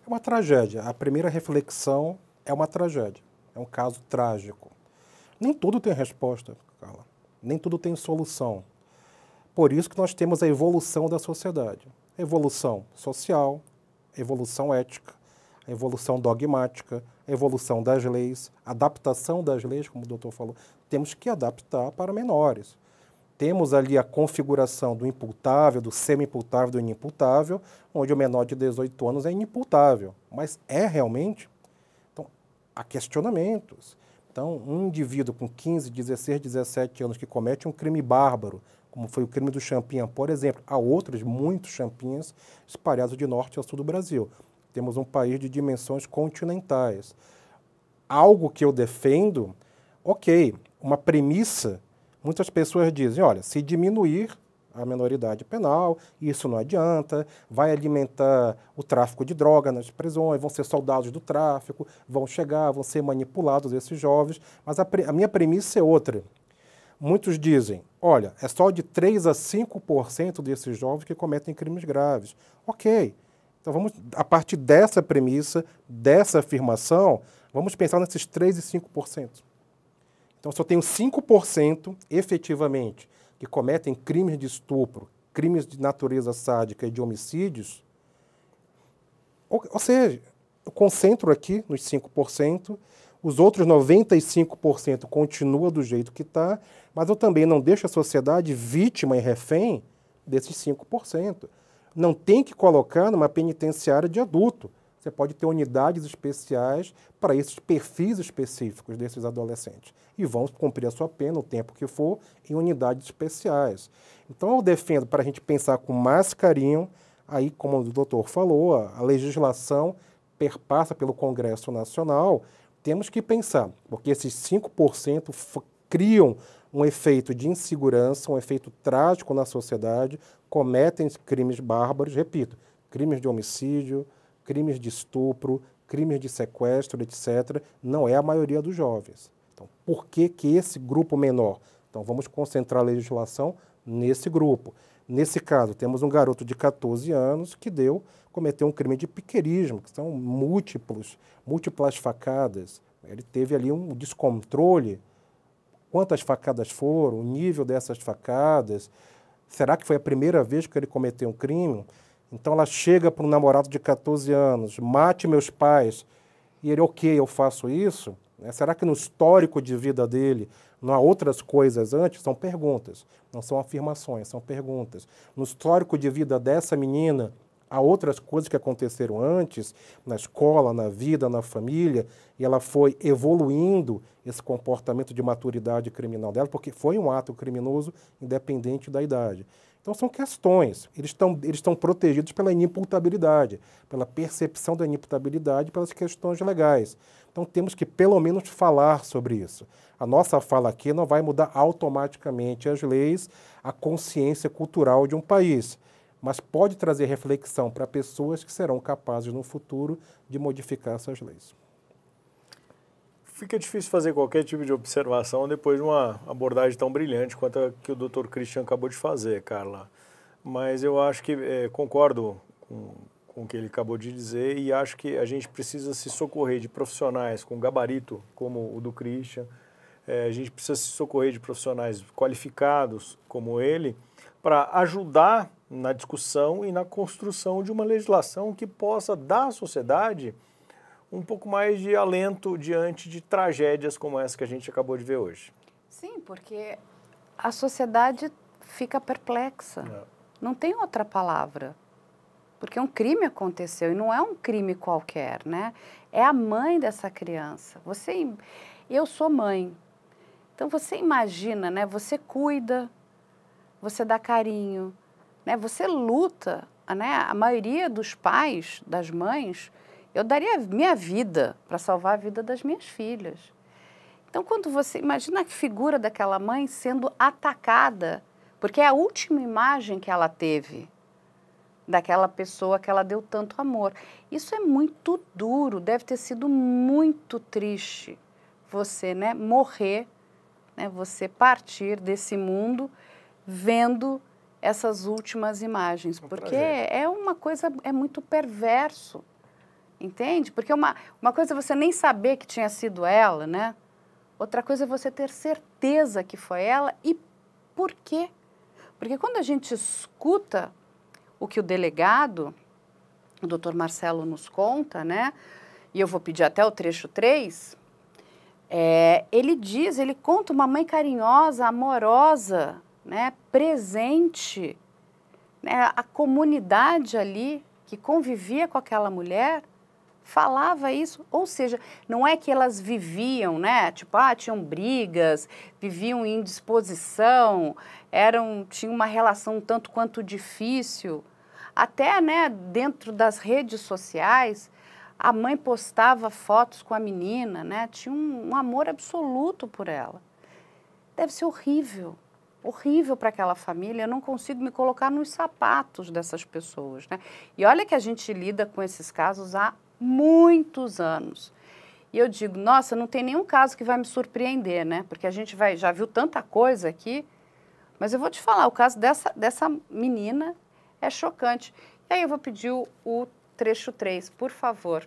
é uma tragédia. A primeira reflexão é uma tragédia, é um caso trágico. Nem tudo tem resposta, Carla. Nem tudo tem solução. Por isso que nós temos a evolução da sociedade. evolução social, evolução ética, evolução dogmática, evolução das leis, adaptação das leis, como o doutor falou. Temos que adaptar para menores temos ali a configuração do imputável, do semi-imputável, do inimputável, onde o menor de 18 anos é inimputável. Mas é realmente? Então, há questionamentos. Então, um indivíduo com 15, 16, 17 anos que comete um crime bárbaro, como foi o crime do Champinha, por exemplo, há outros muitos Champinhas espalhados de norte ao sul do Brasil. Temos um país de dimensões continentais. Algo que eu defendo, ok, uma premissa Muitas pessoas dizem, olha, se diminuir a menoridade penal, isso não adianta, vai alimentar o tráfico de droga nas prisões, vão ser soldados do tráfico, vão chegar, vão ser manipulados esses jovens. Mas a, a minha premissa é outra. Muitos dizem, olha, é só de 3 a 5% desses jovens que cometem crimes graves. Ok. Então vamos, a partir dessa premissa, dessa afirmação, vamos pensar nesses 3 e 5%. Então, se eu tenho 5% efetivamente que cometem crimes de estupro, crimes de natureza sádica e de homicídios. Ou, ou seja, eu concentro aqui nos 5%, os outros 95% continua do jeito que está, mas eu também não deixo a sociedade vítima e refém desses 5%. Não tem que colocar numa penitenciária de adulto. Você pode ter unidades especiais para esses perfis específicos desses adolescentes. E vão cumprir a sua pena, o tempo que for, em unidades especiais. Então, eu defendo para a gente pensar com mais carinho, aí, como o doutor falou, a legislação perpassa pelo Congresso Nacional, temos que pensar, porque esses 5% criam um efeito de insegurança, um efeito trágico na sociedade, cometem crimes bárbaros, repito, crimes de homicídio, crimes de estupro, crimes de sequestro, etc., não é a maioria dos jovens. Então, por que, que esse grupo menor? Então, vamos concentrar a legislação nesse grupo. Nesse caso, temos um garoto de 14 anos que deu, cometeu um crime de piqueirismo, que são múltiplos, múltiplas facadas. Ele teve ali um descontrole. Quantas facadas foram? O nível dessas facadas? Será que foi a primeira vez que ele cometeu um crime? Então ela chega para um namorado de 14 anos, mate meus pais, e ele, ok, eu faço isso. Né, será que no histórico de vida dele não há outras coisas antes? São perguntas, não são afirmações, são perguntas. No histórico de vida dessa menina, há outras coisas que aconteceram antes, na escola, na vida, na família, e ela foi evoluindo esse comportamento de maturidade criminal dela, porque foi um ato criminoso independente da idade. Então são questões. Eles estão eles protegidos pela inimputabilidade, pela percepção da inimputabilidade, pelas questões legais. Então temos que pelo menos falar sobre isso. A nossa fala aqui não vai mudar automaticamente as leis, a consciência cultural de um país, mas pode trazer reflexão para pessoas que serão capazes no futuro de modificar essas leis fica difícil fazer qualquer tipo de observação depois de uma abordagem tão brilhante quanto a que o Dr. Christian acabou de fazer, Carla. Mas eu acho que é, concordo com, com o que ele acabou de dizer e acho que a gente precisa se socorrer de profissionais com gabarito como o do Christian. É, a gente precisa se socorrer de profissionais qualificados como ele para ajudar na discussão e na construção de uma legislação que possa dar à sociedade um pouco mais de alento diante de tragédias como essa que a gente acabou de ver hoje. Sim, porque a sociedade fica perplexa. É. Não tem outra palavra. Porque um crime aconteceu e não é um crime qualquer, né? É a mãe dessa criança. Você eu sou mãe. Então você imagina, né? Você cuida, você dá carinho, né? Você luta, né? A maioria dos pais, das mães, eu daria minha vida para salvar a vida das minhas filhas. Então, quando você imagina a figura daquela mãe sendo atacada, porque é a última imagem que ela teve daquela pessoa que ela deu tanto amor. Isso é muito duro, deve ter sido muito triste você, né, morrer, né, você partir desse mundo vendo essas últimas imagens, é um porque prazer. é uma coisa é muito perverso. Entende? Porque uma, uma coisa é você nem saber que tinha sido ela, né? Outra coisa é você ter certeza que foi ela e por quê. Porque quando a gente escuta o que o delegado, o doutor Marcelo, nos conta, né? E eu vou pedir até o trecho 3. É, ele diz, ele conta uma mãe carinhosa, amorosa, né? Presente. Né? A comunidade ali que convivia com aquela mulher falava isso, ou seja, não é que elas viviam, né? Tipo, ah, tinham brigas, viviam em indisposição, eram, tinham uma relação tanto quanto difícil. Até, né, dentro das redes sociais, a mãe postava fotos com a menina, né? Tinha um, um amor absoluto por ela. Deve ser horrível, horrível para aquela família. Eu não consigo me colocar nos sapatos dessas pessoas, né? E olha que a gente lida com esses casos há muitos anos. E eu digo, nossa, não tem nenhum caso que vai me surpreender, né? Porque a gente vai, já viu tanta coisa aqui. Mas eu vou te falar, o caso dessa, dessa menina é chocante. E aí eu vou pedir o, o trecho 3, por favor.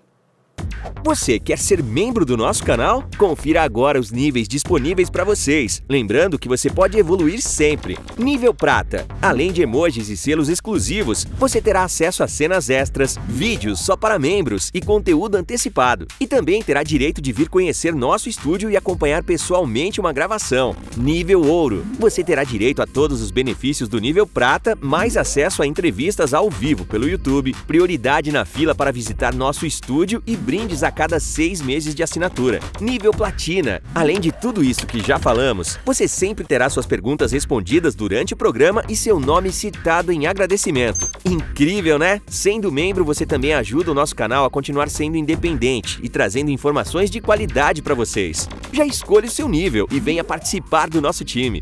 Você quer ser membro do nosso canal? Confira agora os níveis disponíveis para vocês. Lembrando que você pode evoluir sempre. Nível Prata. Além de emojis e selos exclusivos, você terá acesso a cenas extras, vídeos só para membros e conteúdo antecipado. E também terá direito de vir conhecer nosso estúdio e acompanhar pessoalmente uma gravação. Nível Ouro. Você terá direito a todos os benefícios do nível Prata, mais acesso a entrevistas ao vivo pelo YouTube, prioridade na fila para visitar nosso estúdio e brinde a cada seis meses de assinatura, nível platina. Além de tudo isso que já falamos, você sempre terá suas perguntas respondidas durante o programa e seu nome citado em agradecimento. Incrível, né? Sendo membro, você também ajuda o nosso canal a continuar sendo independente e trazendo informações de qualidade para vocês. Já escolha o seu nível e venha participar do nosso time.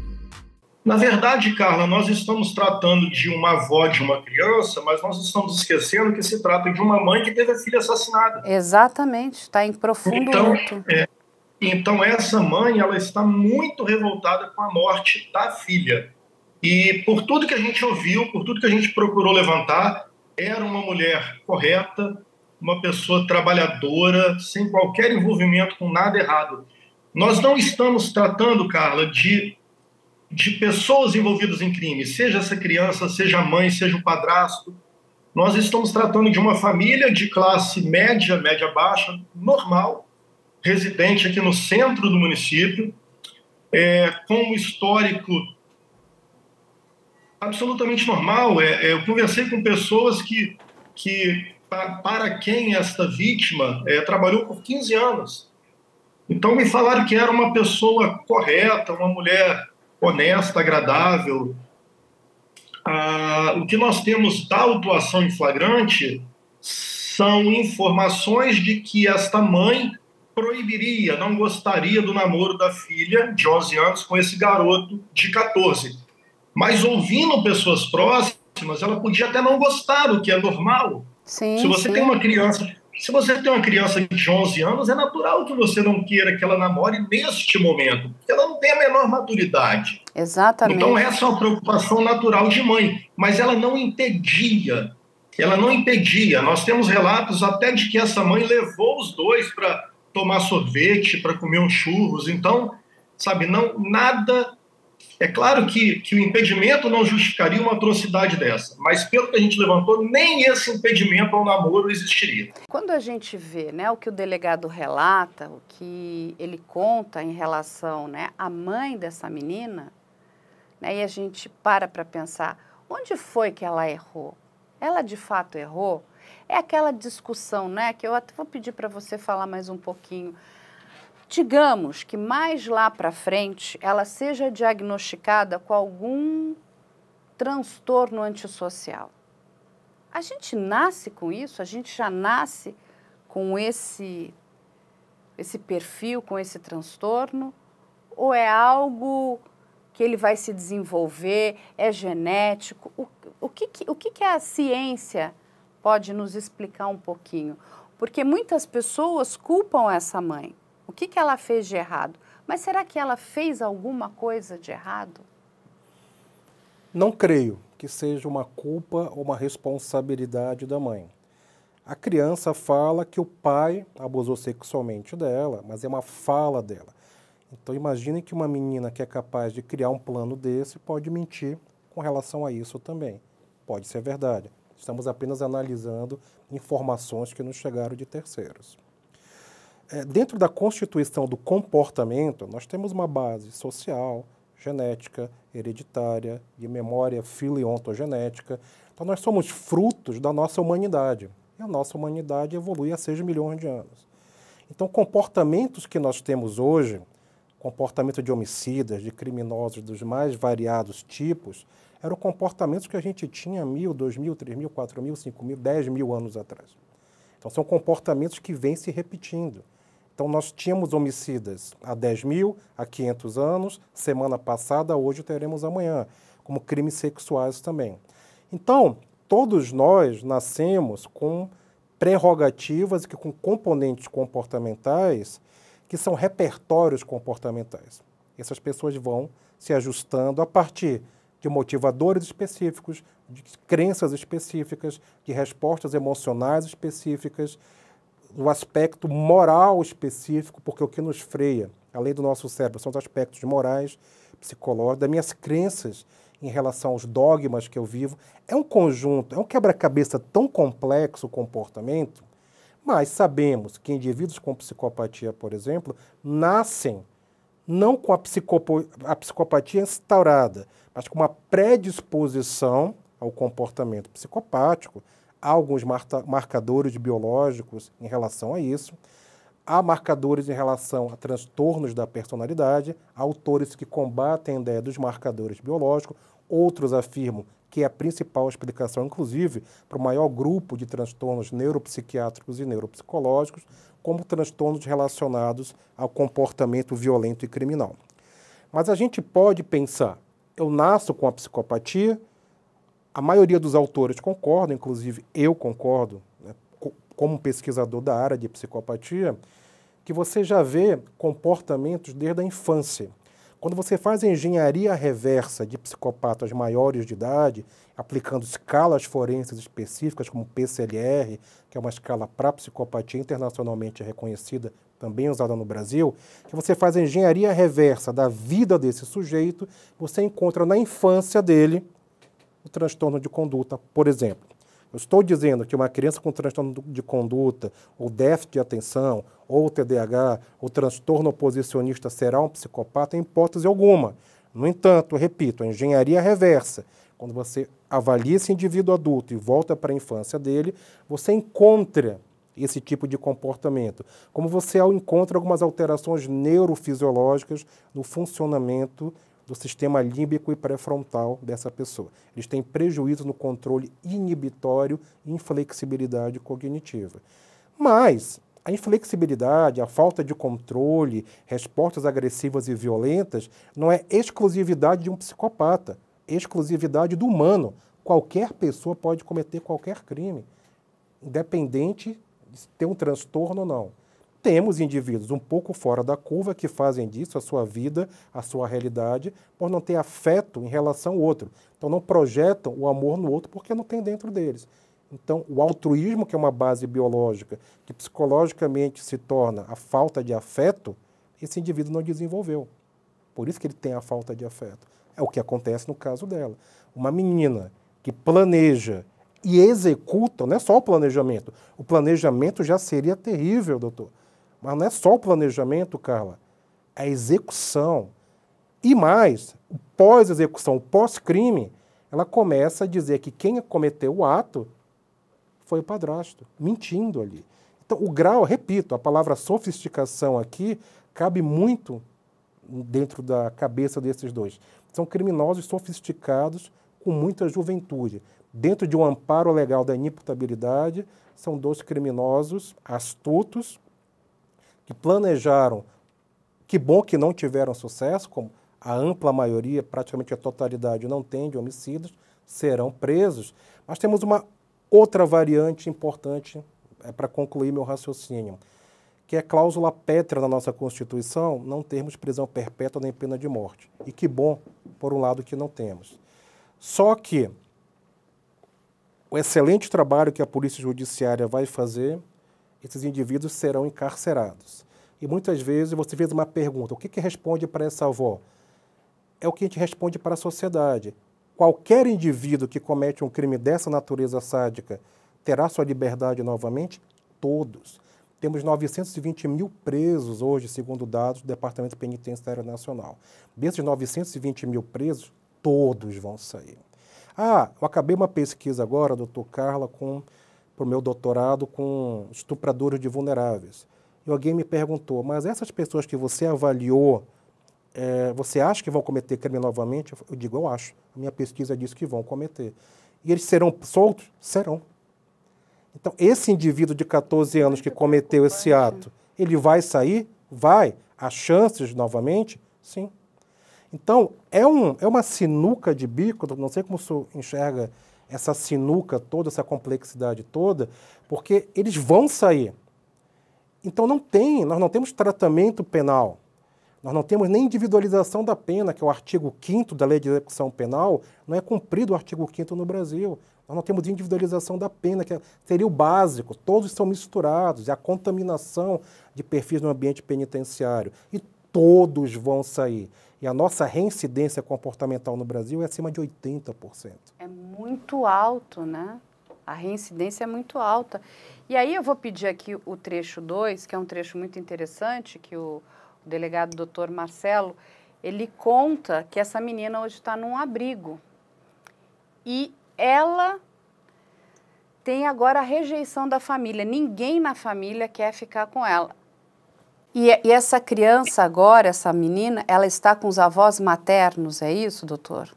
Na verdade, Carla, nós estamos tratando de uma avó de uma criança, mas nós estamos esquecendo que se trata de uma mãe que teve a filha assassinada. Exatamente, está em profundo então, luto. É, então, essa mãe ela está muito revoltada com a morte da filha. E por tudo que a gente ouviu, por tudo que a gente procurou levantar, era uma mulher correta, uma pessoa trabalhadora, sem qualquer envolvimento com nada errado. Nós não estamos tratando, Carla, de de pessoas envolvidas em crime, seja essa criança, seja a mãe, seja o padrasto. Nós estamos tratando de uma família de classe média, média baixa, normal, residente aqui no centro do município, é, com um histórico absolutamente normal. É, é eu conversei com pessoas que, que para quem esta vítima é, trabalhou por 15 anos. Então me falaram que era uma pessoa correta, uma mulher honesta, agradável. Ah, o que nós temos da autuação em flagrante são informações de que esta mãe proibiria, não gostaria do namoro da filha de 11 anos com esse garoto de 14. Mas ouvindo pessoas próximas, ela podia até não gostar, o que é normal. Sim, Se você sim. tem uma criança de se você tem uma criança de 11 anos, é natural que você não queira que ela namore neste momento, porque ela não tem a menor maturidade. Exatamente. Então, essa é uma preocupação natural de mãe, mas ela não impedia. Ela não impedia. Nós temos relatos até de que essa mãe levou os dois para tomar sorvete, para comer uns churros. Então, sabe, não nada é claro que, que o impedimento não justificaria uma atrocidade dessa, mas pelo que a gente levantou, nem esse impedimento ao namoro existiria. Quando a gente vê né, o que o delegado relata, o que ele conta em relação né, à mãe dessa menina, né, e a gente para para pensar, onde foi que ela errou? Ela de fato errou? É aquela discussão né, que eu até vou pedir para você falar mais um pouquinho Digamos que mais lá para frente ela seja diagnosticada com algum transtorno antissocial. A gente nasce com isso, a gente já nasce com esse esse perfil, com esse transtorno, ou é algo que ele vai se desenvolver, é genético? O, o, que, o que a ciência pode nos explicar um pouquinho? Porque muitas pessoas culpam essa mãe. O que, que ela fez de errado? Mas será que ela fez alguma coisa de errado? Não creio que seja uma culpa ou uma responsabilidade da mãe. A criança fala que o pai abusou sexualmente dela, mas é uma fala dela. Então imagine que uma menina que é capaz de criar um plano desse pode mentir com relação a isso também. Pode ser verdade. Estamos apenas analisando informações que nos chegaram de terceiros é, dentro da constituição do comportamento, nós temos uma base social, genética, hereditária, de memória filiontogenética. Então, nós somos frutos da nossa humanidade. E a nossa humanidade evolui há 6 milhões de anos. Então, comportamentos que nós temos hoje, comportamento de homicidas, de criminosos dos mais variados tipos, eram comportamentos que a gente tinha mil, dois mil, três mil, quatro mil, cinco mil, dez mil anos atrás. Então, são comportamentos que vêm se repetindo. Então, nós tínhamos homicidas há 10 mil, há 500 anos, semana passada, hoje teremos amanhã, como crimes sexuais também. Então, todos nós nascemos com prerrogativas e com componentes comportamentais que são repertórios comportamentais. Essas pessoas vão se ajustando a partir de motivadores específicos, de crenças específicas, de respostas emocionais específicas o aspecto moral específico, porque o que nos freia, além do nosso cérebro, são os aspectos morais, psicológicos, das minhas crenças em relação aos dogmas que eu vivo. É um conjunto, é um quebra-cabeça tão complexo o comportamento, mas sabemos que indivíduos com psicopatia, por exemplo, nascem não com a, a psicopatia instaurada, mas com uma predisposição ao comportamento psicopático, Há alguns marcadores biológicos em relação a isso. Há marcadores em relação a transtornos da personalidade, há autores que combatem a ideia dos marcadores biológicos, outros afirmam que é a principal explicação, inclusive, para o maior grupo de transtornos neuropsiquiátricos e neuropsicológicos, como transtornos relacionados ao comportamento violento e criminal. Mas a gente pode pensar, eu nasço com a psicopatia, a maioria dos autores concorda, inclusive eu concordo, né, como pesquisador da área de psicopatia, que você já vê comportamentos desde a infância. Quando você faz a engenharia reversa de psicopatas maiores de idade, aplicando escalas forenses específicas, como PCLR, que é uma escala para psicopatia internacionalmente reconhecida, também usada no Brasil, que você faz a engenharia reversa da vida desse sujeito, você encontra na infância dele o transtorno de conduta, por exemplo. Eu estou dizendo que uma criança com transtorno de conduta, ou déficit de atenção, ou TDAH, ou transtorno oposicionista será um psicopata em hipótese alguma. No entanto, repito, a engenharia reversa, quando você avalia esse indivíduo adulto e volta para a infância dele, você encontra esse tipo de comportamento, como você encontra algumas alterações neurofisiológicas no funcionamento do sistema límbico e pré-frontal dessa pessoa. Eles têm prejuízo no controle inibitório e inflexibilidade cognitiva. Mas a inflexibilidade, a falta de controle, respostas agressivas e violentas não é exclusividade de um psicopata, é exclusividade do humano. Qualquer pessoa pode cometer qualquer crime, independente de ter um transtorno ou não. Temos indivíduos um pouco fora da curva que fazem disso a sua vida, a sua realidade, por não ter afeto em relação ao outro. Então não projetam o amor no outro porque não tem dentro deles. Então, o altruísmo, que é uma base biológica, que psicologicamente se torna a falta de afeto, esse indivíduo não desenvolveu. Por isso que ele tem a falta de afeto. É o que acontece no caso dela. Uma menina que planeja e executa, não é só o planejamento. O planejamento já seria terrível, doutor. Mas não é só o planejamento, Carla, é a execução. E mais, pós-execução, o pós-crime, ela começa a dizer que quem cometeu o ato foi o padrasto, mentindo ali. Então, o grau, repito, a palavra sofisticação aqui cabe muito dentro da cabeça desses dois. São criminosos sofisticados com muita juventude. Dentro de um amparo legal da inimputabilidade, são dois criminosos astutos, que planejaram, que bom que não tiveram sucesso, como a ampla maioria, praticamente a totalidade, não tem de homicídios, serão presos. Mas temos uma outra variante importante é, para concluir meu raciocínio, que é a cláusula pétrea na nossa Constituição, não termos prisão perpétua nem pena de morte. E que bom, por um lado, que não temos. Só que o excelente trabalho que a Polícia Judiciária vai fazer esses indivíduos serão encarcerados. E muitas vezes você fez uma pergunta: o que, que responde para essa avó? É o que a gente responde para a sociedade. Qualquer indivíduo que comete um crime dessa natureza sádica terá sua liberdade novamente? Todos. Temos 920 mil presos hoje, segundo dados do Departamento Penitenciário Nacional. Desses 920 mil presos, todos vão sair. Ah, eu acabei uma pesquisa agora, doutor Carla, com para o meu doutorado com estupradores de vulneráveis. E alguém me perguntou, mas essas pessoas que você avaliou, é, você acha que vão cometer crime novamente? Eu digo, eu acho. A minha pesquisa diz que vão cometer. E eles serão soltos? Serão. Então, esse indivíduo de 14 anos que cometeu esse ato, ele vai sair? Vai. Há chances novamente? Sim. Então, é, um, é uma sinuca de bico, não sei como o senhor enxerga essa sinuca toda, essa complexidade toda, porque eles vão sair. Então não tem, nós não temos tratamento penal. Nós não temos nem individualização da pena, que é o artigo 5 da Lei de Execução Penal, não é cumprido o artigo 5 no Brasil. Nós não temos individualização da pena, que é, seria o básico. Todos são misturados, e é a contaminação de perfis no ambiente penitenciário. E todos vão sair. E a nossa reincidência comportamental no Brasil é acima de 80%. É muito alto, né? A reincidência é muito alta. E aí eu vou pedir aqui o trecho 2, que é um trecho muito interessante, que o, o delegado doutor Marcelo, ele conta que essa menina hoje está num abrigo. E ela tem agora a rejeição da família. Ninguém na família quer ficar com ela. E, é, e essa criança agora, essa menina, ela está com os avós maternos, é isso, doutor?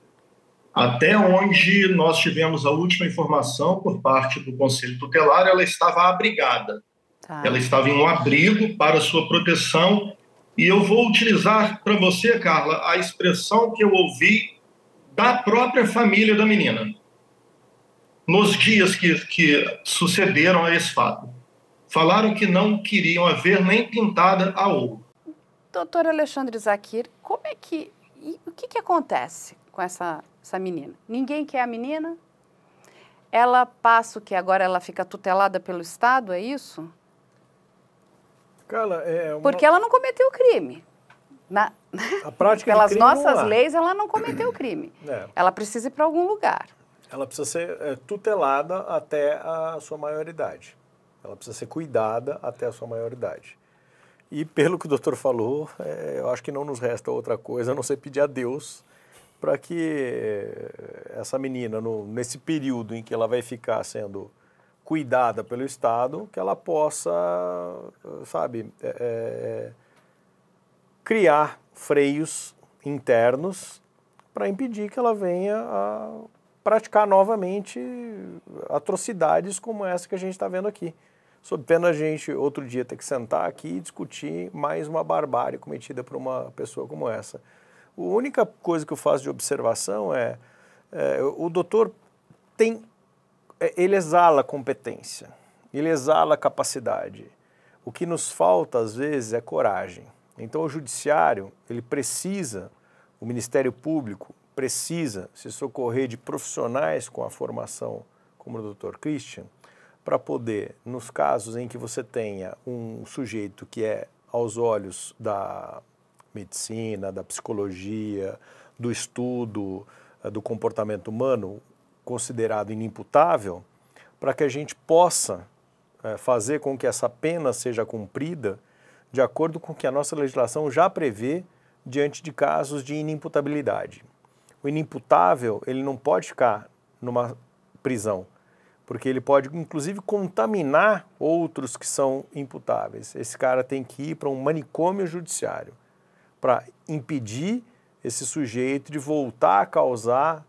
Até onde nós tivemos a última informação por parte do Conselho Tutelar, ela estava abrigada. Tá. Ela estava em um abrigo para sua proteção. E eu vou utilizar para você, Carla, a expressão que eu ouvi da própria família da menina, nos dias que, que sucederam a esse fato falaram que não queriam a ver nem pintada a ouro. Doutor Alexandre Zakir, como é que. o que, que acontece com essa, essa menina? Ninguém quer a menina? Ela passa o que agora ela fica tutelada pelo Estado, é isso? Carla, é uma... Porque ela não cometeu crime. Na... A prática Pelas nossas leis, ela não cometeu crime. É. Ela precisa ir para algum lugar. Ela precisa ser é, tutelada até a sua maioridade. Ela precisa ser cuidada até a sua maioridade. E pelo que o doutor falou, é, eu acho que não nos resta outra coisa a não ser pedir a Deus para que eh, essa menina, no, nesse período em que ela vai ficar sendo cuidada pelo Estado, que ela possa, sabe, é, criar freios internos para impedir que ela venha a praticar novamente atrocidades como essa que a gente está vendo aqui sob pena a gente outro dia ter que sentar aqui e discutir mais uma barbárie cometida por uma pessoa como essa. A única coisa que eu faço de observação é, é o doutor tem, é, ele exala competência, ele exala capacidade. O que nos falta às vezes é coragem. Então o judiciário ele precisa, o Ministério Público precisa se socorrer de profissionais com a formação como o doutor Christian, para poder, nos casos em que você tenha um sujeito que é, aos olhos da medicina, da psicologia, do estudo eh, do comportamento humano, considerado inimputável, para que a gente possa eh, fazer com que essa pena seja cumprida de acordo com o que a nossa legislação já prevê diante de casos de inimputabilidade. O inimputável, ele não pode ficar numa prisão porque ele pode inclusive contaminar outros que são imputáveis. Esse cara tem que ir para um manicômio judiciário para impedir esse sujeito de voltar a causar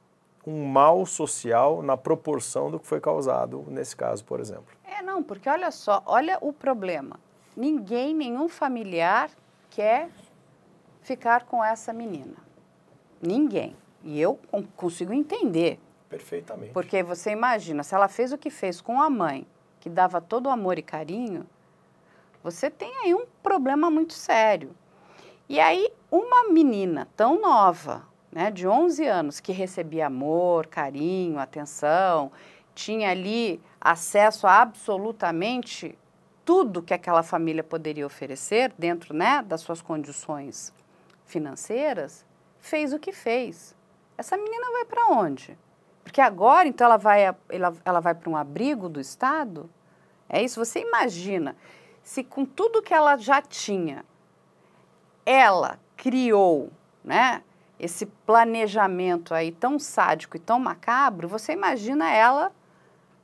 um mal social na proporção do que foi causado nesse caso, por exemplo. É, não, porque olha só, olha o problema. Ninguém, nenhum familiar quer ficar com essa menina. Ninguém. E eu consigo entender Perfeitamente. Porque você imagina, se ela fez o que fez com a mãe, que dava todo o amor e carinho, você tem aí um problema muito sério. E aí, uma menina tão nova, né, de 11 anos, que recebia amor, carinho, atenção, tinha ali acesso a absolutamente tudo que aquela família poderia oferecer dentro né, das suas condições financeiras, fez o que fez. Essa menina vai para onde? Porque agora, então, ela vai, ela, ela vai para um abrigo do Estado? É isso? Você imagina se com tudo que ela já tinha, ela criou né, esse planejamento aí tão sádico e tão macabro, você imagina ela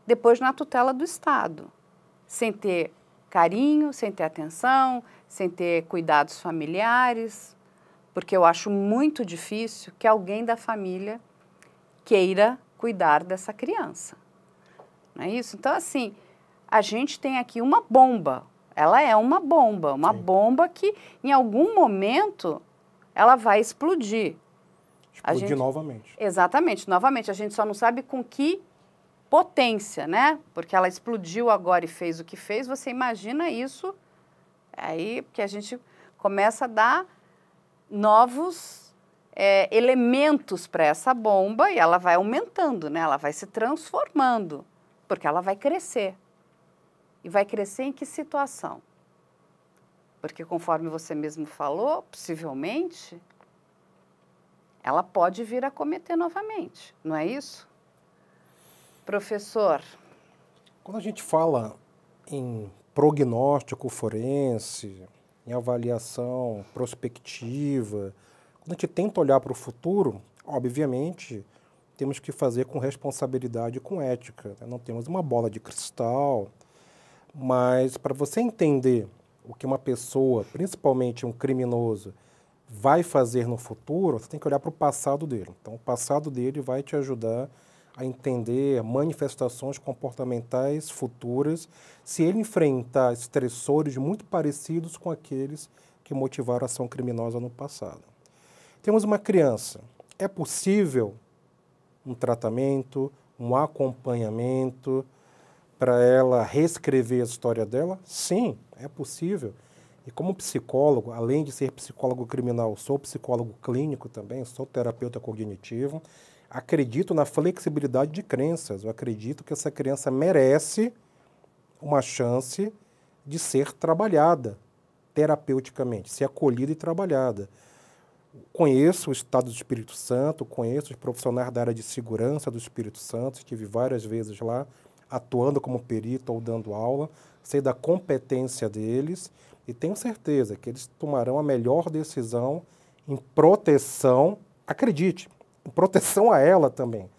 depois na tutela do Estado, sem ter carinho, sem ter atenção, sem ter cuidados familiares, porque eu acho muito difícil que alguém da família queira cuidar dessa criança. Não é isso? Então, assim, a gente tem aqui uma bomba. Ela é uma bomba, uma Sim. bomba que em algum momento ela vai explodir. Explodir gente... novamente. Exatamente, novamente. A gente só não sabe com que potência, né? Porque ela explodiu agora e fez o que fez. Você imagina isso é aí, que a gente começa a dar novos é, elementos para essa bomba e ela vai aumentando, né? ela vai se transformando, porque ela vai crescer. E vai crescer em que situação? Porque, conforme você mesmo falou, possivelmente ela pode vir a cometer novamente, não é isso? Professor. Quando a gente fala em prognóstico forense, em avaliação prospectiva, né, Quando a gente tenta olhar para o futuro, obviamente, temos que fazer com responsabilidade e com ética. Né? Não temos uma bola de cristal, mas para você entender o que uma pessoa, principalmente um criminoso, vai fazer no futuro, você tem que olhar para o passado dele. Então, o passado dele vai te ajudar a entender manifestações comportamentais futuras se ele enfrentar estressores muito parecidos com aqueles que motivaram a ação criminosa no passado. Temos uma criança. É possível um tratamento, um acompanhamento para ela reescrever a história dela? Sim, é possível. E como psicólogo, além de ser psicólogo criminal, sou psicólogo clínico também, sou terapeuta cognitivo, acredito na flexibilidade de crenças. Eu acredito que essa criança merece uma chance de ser trabalhada terapeuticamente, ser acolhida e trabalhada conheço o estado do Espírito Santo, conheço os profissionais da área de segurança do Espírito Santo, estive várias vezes lá atuando como perito ou dando aula, sei da competência deles e tenho certeza que eles tomarão a melhor decisão em proteção, acredite, em proteção a ela também,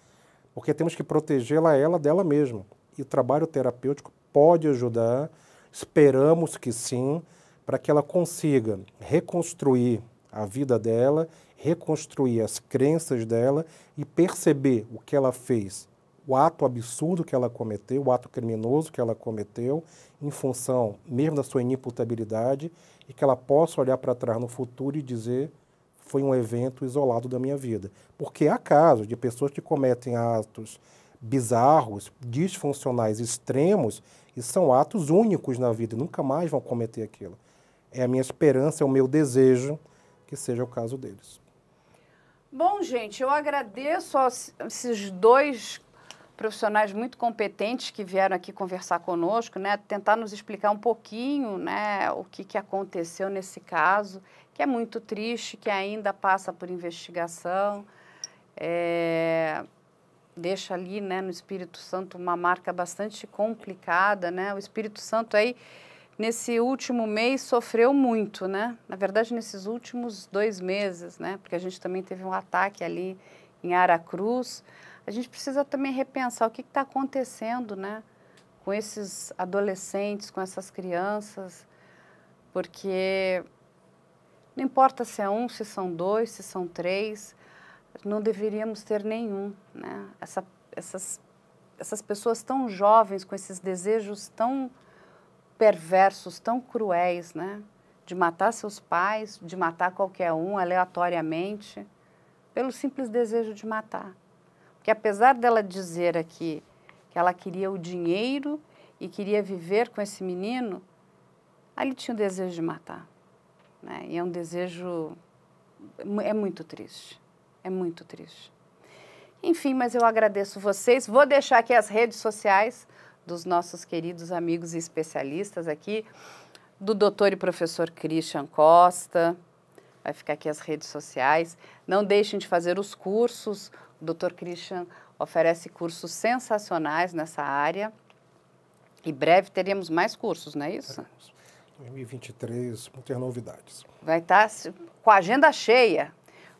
porque temos que protegê-la ela dela mesma. E o trabalho terapêutico pode ajudar, esperamos que sim, para que ela consiga reconstruir a vida dela, reconstruir as crenças dela e perceber o que ela fez, o ato absurdo que ela cometeu, o ato criminoso que ela cometeu, em função mesmo da sua inimputabilidade, e que ela possa olhar para trás no futuro e dizer foi um evento isolado da minha vida. Porque há casos de pessoas que cometem atos bizarros, disfuncionais, extremos, e são atos únicos na vida, nunca mais vão cometer aquilo. É a minha esperança, é o meu desejo que seja o caso deles. Bom, gente, eu agradeço a esses dois profissionais muito competentes que vieram aqui conversar conosco, né, tentar nos explicar um pouquinho, né, o que, que aconteceu nesse caso, que é muito triste, que ainda passa por investigação, é, deixa ali, né, no Espírito Santo uma marca bastante complicada, né, o Espírito Santo aí nesse último mês sofreu muito, né? Na verdade, nesses últimos dois meses, né? Porque a gente também teve um ataque ali em Aracruz. A gente precisa também repensar o que está acontecendo, né? Com esses adolescentes, com essas crianças, porque não importa se é um, se são dois, se são três, não deveríamos ter nenhum, né? Essa, essas, essas pessoas tão jovens, com esses desejos tão perversos, tão cruéis, né? De matar seus pais, de matar qualquer um aleatoriamente, pelo simples desejo de matar. Porque apesar dela dizer aqui que ela queria o dinheiro e queria viver com esse menino, ali tinha o desejo de matar. Né? E é um desejo. É muito triste. É muito triste. Enfim, mas eu agradeço vocês. Vou deixar aqui as redes sociais dos nossos queridos amigos e especialistas aqui, do doutor e professor Christian Costa, vai ficar aqui as redes sociais. Não deixem de fazer os cursos, o doutor Christian oferece cursos sensacionais nessa área. E breve teremos mais cursos, não é isso? 2023, muitas novidades. Vai tá estar com a agenda cheia.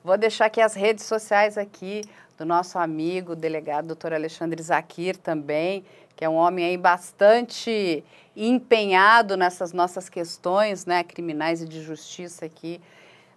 Vou deixar aqui as redes sociais aqui do nosso amigo, delegado doutor Alexandre Zakir também que é um homem aí bastante empenhado nessas nossas questões, né, criminais e de justiça aqui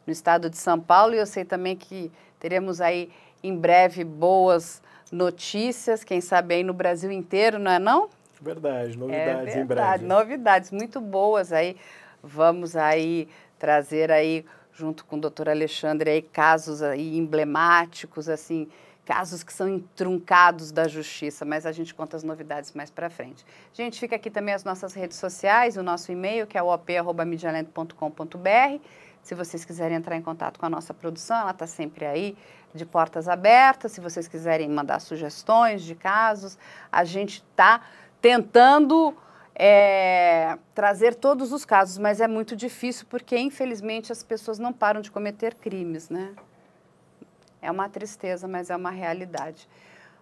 no estado de São Paulo. E eu sei também que teremos aí em breve boas notícias, quem sabe aí no Brasil inteiro, não é não? Verdade, é novidades é verdade, em breve. Novidades muito boas aí. Vamos aí trazer aí junto com o doutor Alexandre aí casos aí emblemáticos assim casos que são truncados da justiça, mas a gente conta as novidades mais para frente. Gente, fica aqui também as nossas redes sociais, o nosso e-mail, que é op.medialento.com.br. Se vocês quiserem entrar em contato com a nossa produção, ela está sempre aí, de portas abertas. Se vocês quiserem mandar sugestões de casos, a gente está tentando é, trazer todos os casos, mas é muito difícil porque, infelizmente, as pessoas não param de cometer crimes, né? É uma tristeza, mas é uma realidade.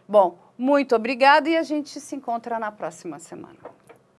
Bom, muito obrigada e a gente se encontra na próxima semana.